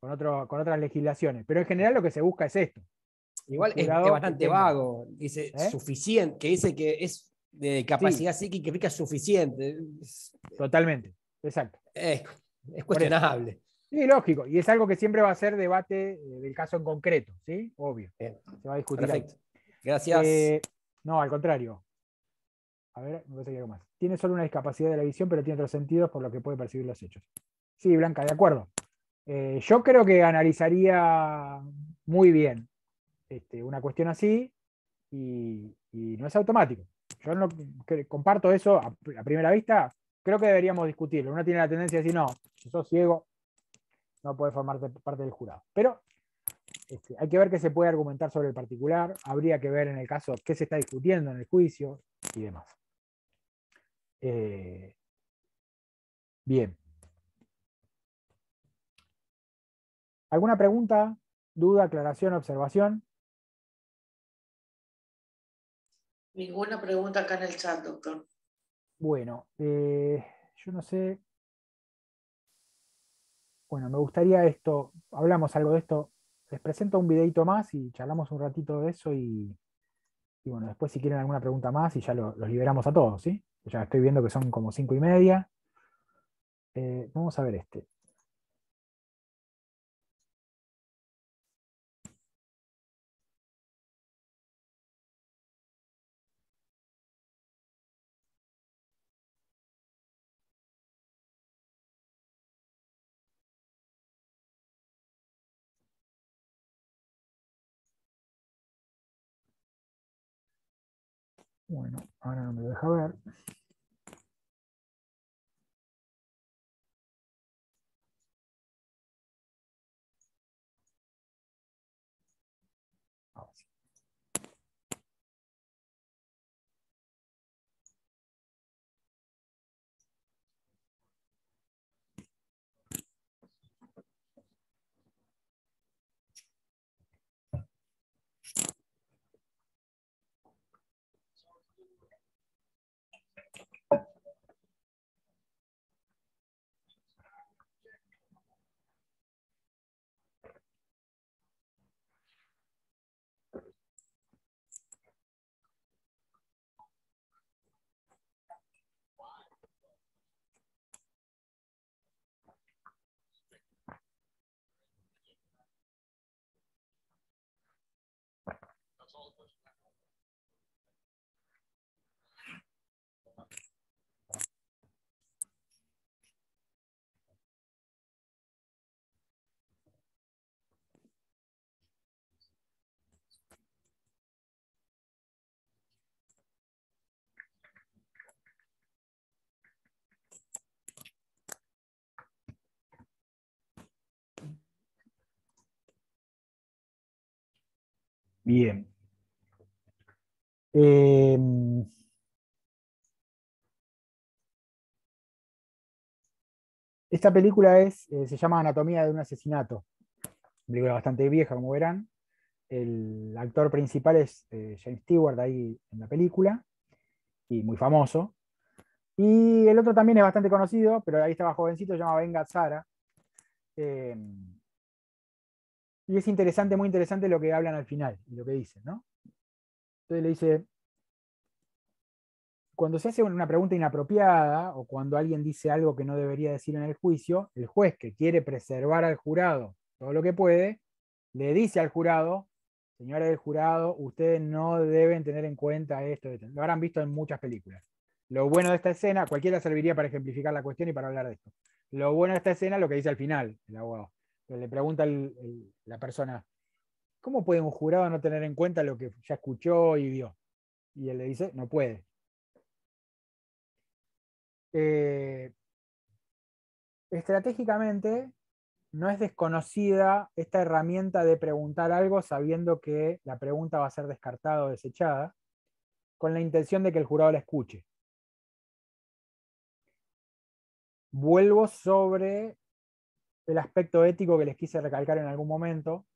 Con, otro, con otras legislaciones. Pero en general lo que se busca es esto. Igual es, bastante vago. Dice ¿Eh? suficiente, que dice que es de capacidad psíquica suficiente. Totalmente, exacto. Es, cuestionable. Sí, lógico. Y es algo que siempre va a ser debate eh, del caso en concreto, ¿sí? Obvio. Se va a discutir. Perfecto. Gracias. Eh, no, al contrario. A ver, algo más. Tiene solo una discapacidad de la visión, pero tiene otros sentidos por lo que puede percibir los hechos. Sí, Blanca, de acuerdo. Eh, yo creo que analizaría muy bien este, una cuestión así y, no es automático. Yo no, comparto eso a, primera vista. Creo que deberíamos discutirlo. Uno tiene la tendencia de decir, no, si sos ciego, no puedes formar parte del jurado. Pero este, hay que ver qué se puede argumentar sobre el particular. Habría que ver en el caso qué se está discutiendo en el juicio y demás. Eh, bien. ¿Alguna pregunta, duda, aclaración, observación? Ninguna pregunta acá en el chat, doctor. Bueno, eh, yo no sé. Bueno, me gustaría esto, hablamos algo de esto. Les presento un videito más y charlamos un ratito de eso y, bueno, después si quieren alguna pregunta más y ya los liberamos a todos, ¿sí? Ya estoy viendo que son como cinco y media. Eh, vamos a ver este. Bueno, ahora no me deja ver. Bien. Em, esta película es, eh, se llama Anatomía de un asesinato. Una película bastante vieja, como verán. El actor principal es eh, James Stewart ahí en la película, y muy famoso. Y el otro también es bastante conocido, pero ahí estaba jovencito, se llama Venga Sara. Em, y es interesante, muy interesante lo que hablan al final y lo que dicen, ¿no? Entonces le dice, cuando se hace una pregunta inapropiada o cuando alguien dice algo que no debería decir en el juicio, el juez que quiere preservar al jurado todo lo que puede, le dice al jurado, señores del jurado, ustedes no deben tener en cuenta esto, esto. Lo habrán visto en muchas películas. Lo bueno de esta escena, cualquiera serviría para ejemplificar la cuestión y para hablar de esto. Lo bueno de esta escena es lo que dice al final el abogado le pregunta la persona, ¿cómo puede un jurado no tener en cuenta lo que ya escuchó y vio? Y él le dice, no puede. Eh, estratégicamente, no es desconocida esta herramienta de preguntar algo sabiendo que la pregunta va a ser descartada o desechada, con la intención de que el jurado la escuche. Vuelvo sobre el aspecto ético que les quise recalcar en algún momento.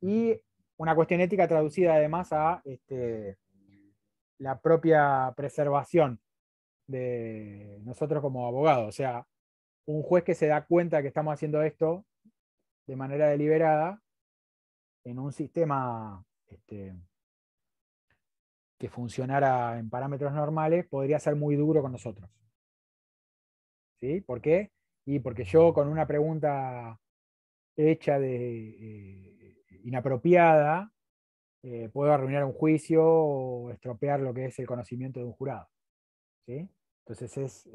Y una cuestión ética traducida además a este, la propia preservación de nosotros como abogados. O sea, un juez que se da cuenta que estamos haciendo esto de manera deliberada en un sistema este, que funcionara en parámetros normales, podría ser muy duro con nosotros. ¿Sí? ¿Por qué? Y porque yo con una pregunta hecha de eh, eh, inapropiada, eh, puedo arruinar un juicio o estropear lo que es el conocimiento de un jurado. ¿sí? Entonces es,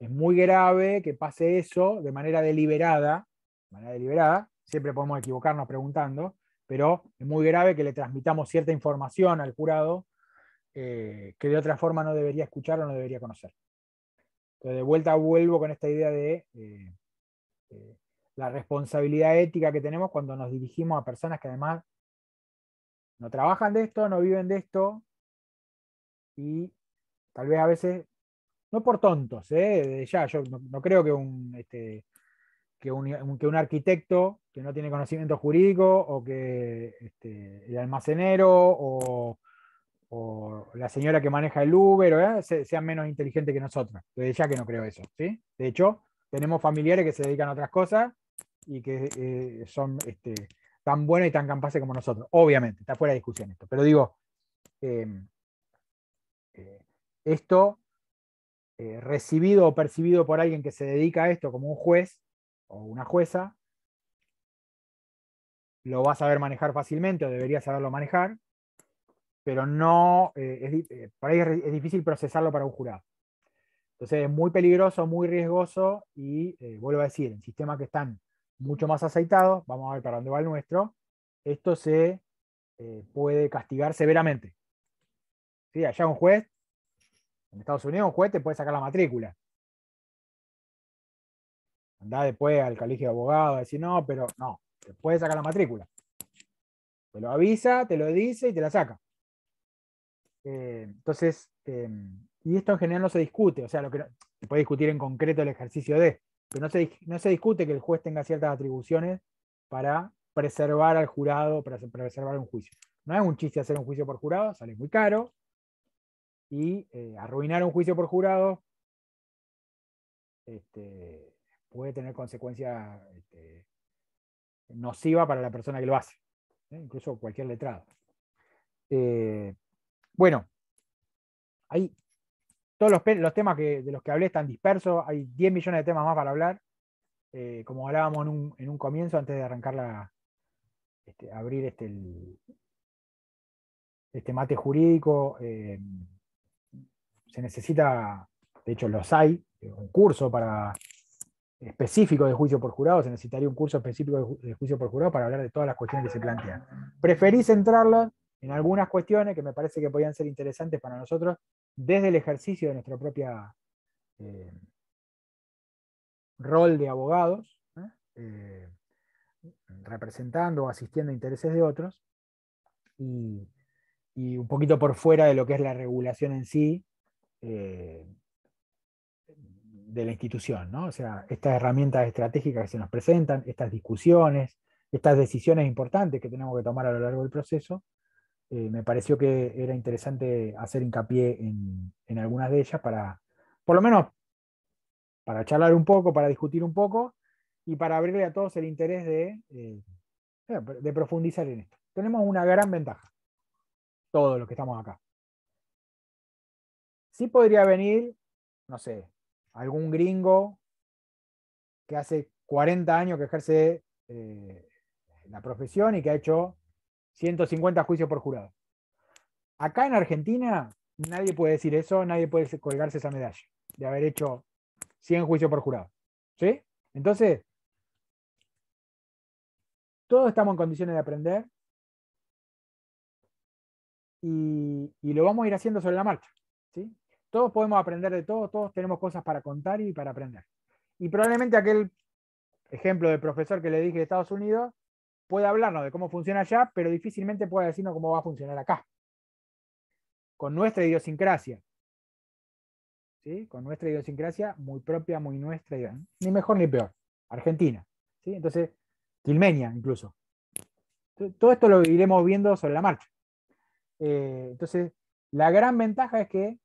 es muy grave que pase eso de manera deliberada, deliberada, siempre podemos equivocarnos preguntando, pero es muy grave que le transmitamos cierta información al jurado que de otra forma no debería escuchar o no debería conocer. Entonces de vuelta vuelvo con esta idea de eh, eh, la responsabilidad ética que tenemos cuando nos dirigimos a personas que además no trabajan de esto, no viven de esto y tal vez a veces, no por tontos, eh, ya, yo no, creo este, que un, que un, arquitecto que no tiene conocimiento jurídico o que este, el almacenero o o la señora que maneja el Uber, sean menos inteligentes que nosotros. Desde ya que no creo eso. ¿sí? De hecho, tenemos familiares que se dedican a otras cosas y que eh, son este, tan buenos y tan capaces como nosotros. Obviamente, está fuera de discusión esto. Pero digo, em, eh, esto eh, recibido o percibido por alguien que se dedica a esto como un juez o una jueza, lo va a saber manejar fácilmente o debería saberlo manejar, pero no, eh, eh, es, es, difícil procesarlo para un jurado. Entonces es muy peligroso, muy riesgoso y eh, vuelvo a decir, en sistemas que están mucho más aceitados, vamos a ver para dónde va el nuestro, esto se puede castigar severamente. ¿Sí? Allá un juez, en Estados Unidos un juez te puede sacar la matrícula. Andá después al colegio de abogados a decir, no, pero no, te puede sacar la matrícula. Te lo avisa, te lo dice y te la saca. Eh, entonces, eh, y esto en general no se discute, o sea, lo que se puede discutir en concreto el ejercicio de, pero no se, no se discute que el juez tenga ciertas atribuciones para preservar al jurado, para preservar un juicio. No es un chiste hacer un juicio por jurado, sale muy caro, y eh, arruinar un juicio por jurado este, puede tener consecuencias este, nocivas para la persona que lo hace, incluso cualquier letrado. Bueno, hay todos los, temas que, de los que hablé están dispersos, hay 10 millones de temas más para hablar, eh, como hablábamos en un, comienzo antes de arrancar este, abrir este, este, mate jurídico, eh, se necesita, de hecho los hay, un curso para específico de juicio por jurado, se necesitaría un curso específico de, juicio por jurado para hablar de todas las cuestiones que se plantean. Preferís entrarla en algunas cuestiones que me parece que podían ser interesantes para nosotros desde el ejercicio de nuestro propio eh, rol de abogados, ¿eh? Eh, representando o asistiendo a intereses de otros, y, un poquito por fuera de lo que es la regulación en sí de la institución, O sea, estas herramientas estratégicas que se nos presentan, estas discusiones, estas decisiones importantes que tenemos que tomar a lo largo del proceso, eh, me pareció que era interesante hacer hincapié en, algunas de ellas para, por lo menos, para charlar un poco, para discutir un poco y para abrirle a todos el interés de, eh, de profundizar en esto. Tenemos una gran ventaja, todos los que estamos acá. Sí podría venir, no sé, algún gringo que hace 40 años que ejerce eh, la profesión y que ha hecho 150 juicios por jurado. Acá en Argentina nadie puede decir eso, nadie puede colgarse esa medalla de haber hecho 100 juicios por jurado. ¿Sí? Entonces, todos estamos en condiciones de aprender y, lo vamos a ir haciendo sobre la marcha. ¿sí? Todos podemos aprender de todo, todos tenemos cosas para contar y para aprender. Y probablemente aquel ejemplo del profesor que le dije de Estados Unidos puede hablarnos de cómo funciona allá, pero difícilmente puede decirnos cómo va a funcionar acá. Con nuestra idiosincrasia. Con nuestra idiosincrasia muy propia, muy nuestra, ni mejor ni peor. Argentina. ¿Sí? Entonces, Quilmeña incluso. Todo esto lo iremos viendo sobre la marcha. Eh, entonces, la gran ventaja es que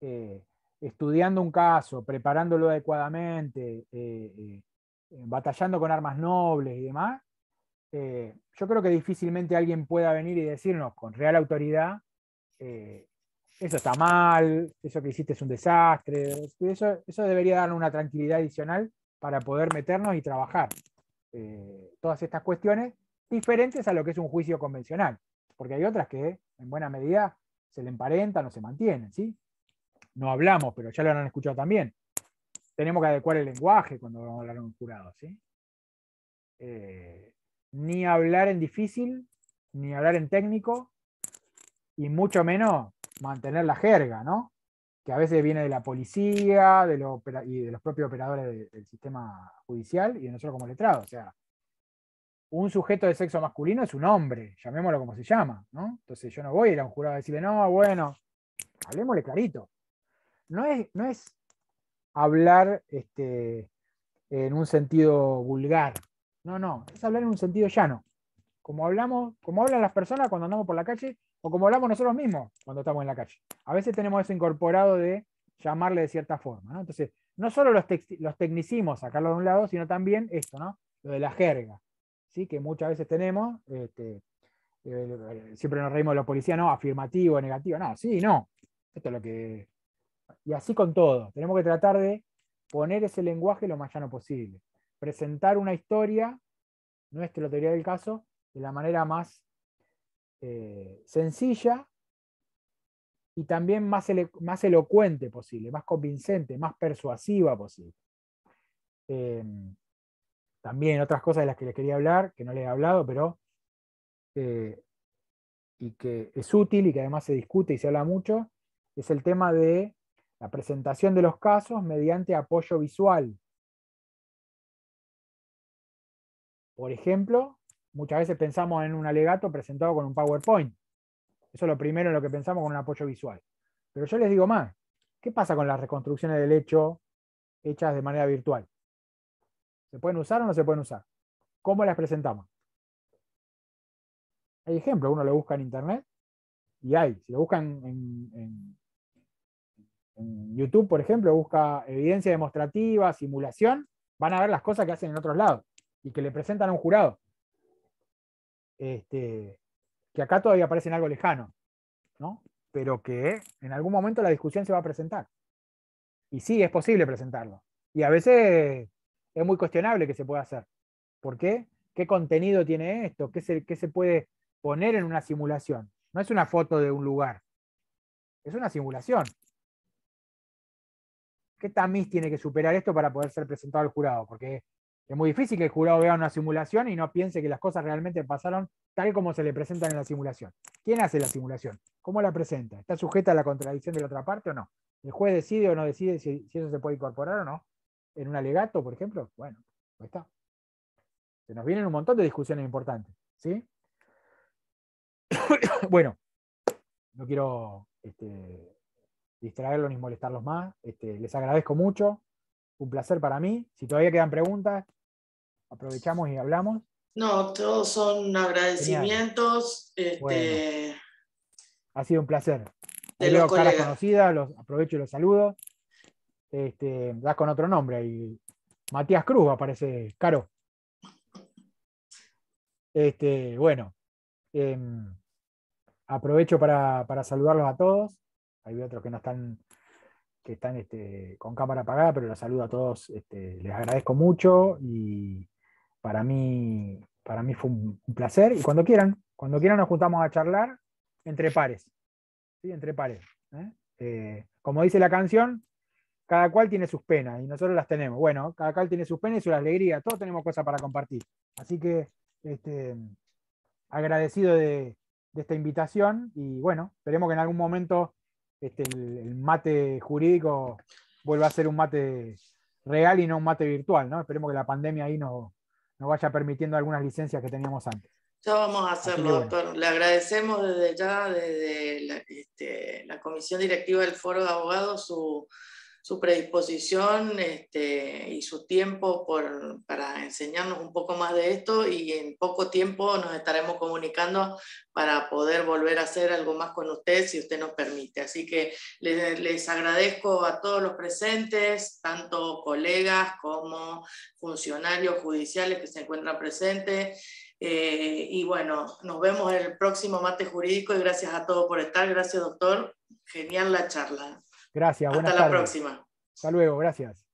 eh, estudiando un caso, preparándolo adecuadamente, eh, batallando con armas nobles y demás, eh, yo creo que difícilmente alguien pueda venir y decirnos con real autoridad, eh, eso está mal, eso que hiciste es un desastre. Eso, debería darnos una tranquilidad adicional para poder meternos y trabajar eh, todas estas cuestiones diferentes a lo que es un juicio convencional, porque hay otras que en buena medida se le emparentan o se mantienen, ¿sí? No hablamos, pero ya lo han escuchado también. Tenemos que adecuar el lenguaje cuando vamos a hablar a un jurado, ¿sí? ni hablar en difícil, ni hablar en técnico, y mucho menos mantener la jerga, ¿no? Que a veces viene de la policía de y de los propios operadores del, sistema judicial y de nosotros como letrados. O sea, un sujeto de sexo masculino es un hombre, llamémoslo como se llama, ¿no? Entonces yo no voy a ir a un jurado a decirle, no, bueno, hablemosle clarito. No es, no es hablar este, en un sentido vulgar, no, no, es hablar en un sentido llano. Como hablamos, como hablan las personas cuando andamos por la calle o como hablamos nosotros mismos cuando estamos en la calle. A veces tenemos eso incorporado de llamarle de cierta forma. ¿no? Entonces, no solo los, los tecnicismos, sacarlo de un lado, sino también esto, ¿no? Lo de la jerga, ¿sí? Que muchas veces tenemos, este, siempre nos reímos de los policías, no, afirmativo, negativo, no, sí, no. Esto es lo que. Y así con todo. Tenemos que tratar de poner ese lenguaje lo más llano posible presentar una historia, nuestra teoría del caso, de la manera más eh, sencilla y también más, más, elocuente posible, más convincente, más persuasiva posible. Em, también otras cosas de las que les quería hablar, que no les he hablado, pero eh, y que es útil y que además se discute y se habla mucho, es el tema de la presentación de los casos mediante apoyo visual. Por ejemplo, muchas veces pensamos en un alegato presentado con un PowerPoint. Eso es lo primero en lo que pensamos con un apoyo visual. Pero yo les digo más, ¿qué pasa con las reconstrucciones del hecho hechas de manera virtual? ¿Se pueden usar o no se pueden usar? ¿Cómo las presentamos? Hay ejemplos, uno lo busca en internet y hay. Si lo buscan en, en YouTube, por ejemplo, busca evidencia demostrativa, simulación, van a ver las cosas que hacen en otros lados y que le presentan a un jurado. Este, que acá todavía en algo lejano, ¿no? Pero que en algún momento la discusión se va a presentar. Y sí, es posible presentarlo. Y a veces es muy cuestionable que se pueda hacer. ¿Por qué? ¿Qué contenido tiene esto? ¿Qué se, qué se puede poner en una simulación? No es una foto de un lugar, es una simulación. ¿Qué tamiz tiene que superar esto para poder ser presentado al jurado? Porque es muy difícil que el jurado vea una simulación y no piense que las cosas realmente pasaron tal como se le presentan en la simulación. ¿Quién hace la simulación? ¿Cómo la presenta? ¿Está sujeta a la contradicción de la otra parte o no? ¿El juez decide o no decide si, eso se puede incorporar o no? ¿En un alegato, por ejemplo? Bueno, ahí está. Se nos vienen un montón de discusiones importantes. ¿sí? bueno, no quiero este, distraerlos ni molestarlos más. Este, les agradezco mucho. Un placer para mí. Si todavía quedan preguntas, aprovechamos y hablamos. No, todos son agradecimientos. Este, ha sido un placer. De los caras conocidas, los aprovecho y los saludo. Este, das con otro nombre y Matías Cruz aparece caro. Este, bueno, em, aprovecho para, saludarlos a todos. Hay otros que no están, que están este, con cámara apagada, pero los saludo a todos. Este, les agradezco mucho y para mí, para mí fue un, placer y cuando quieran, cuando quieran nos juntamos a charlar entre pares. ¿sí? Entre pares. ¿eh? Eh, como dice la canción, cada cual tiene sus penas y nosotros las tenemos. Bueno, cada cual tiene sus penas y su alegría. todos tenemos cosas para compartir. Así que este, agradecido de, esta invitación y bueno, esperemos que en algún momento este, el, mate jurídico vuelva a ser un mate real y no un mate virtual, ¿no? Esperemos que la pandemia ahí nos, nos vaya permitiendo algunas licencias que teníamos antes. Ya vamos a hacerlo, doctor. Le agradecemos desde ya, desde este, la Comisión Directiva del Foro de Abogados, su su predisposición este, y su tiempo para enseñarnos un poco más de esto y en poco tiempo nos estaremos comunicando para poder volver a hacer algo más con usted si usted nos permite. Así que les, agradezco a todos los presentes, tanto colegas como funcionarios judiciales que se encuentran presentes. Eh, y bueno, nos vemos el próximo mate jurídico y gracias a todos por estar. Gracias, doctor. Genial la charla. Gracias, buenas tardes. Hasta la próxima. Hasta luego, gracias.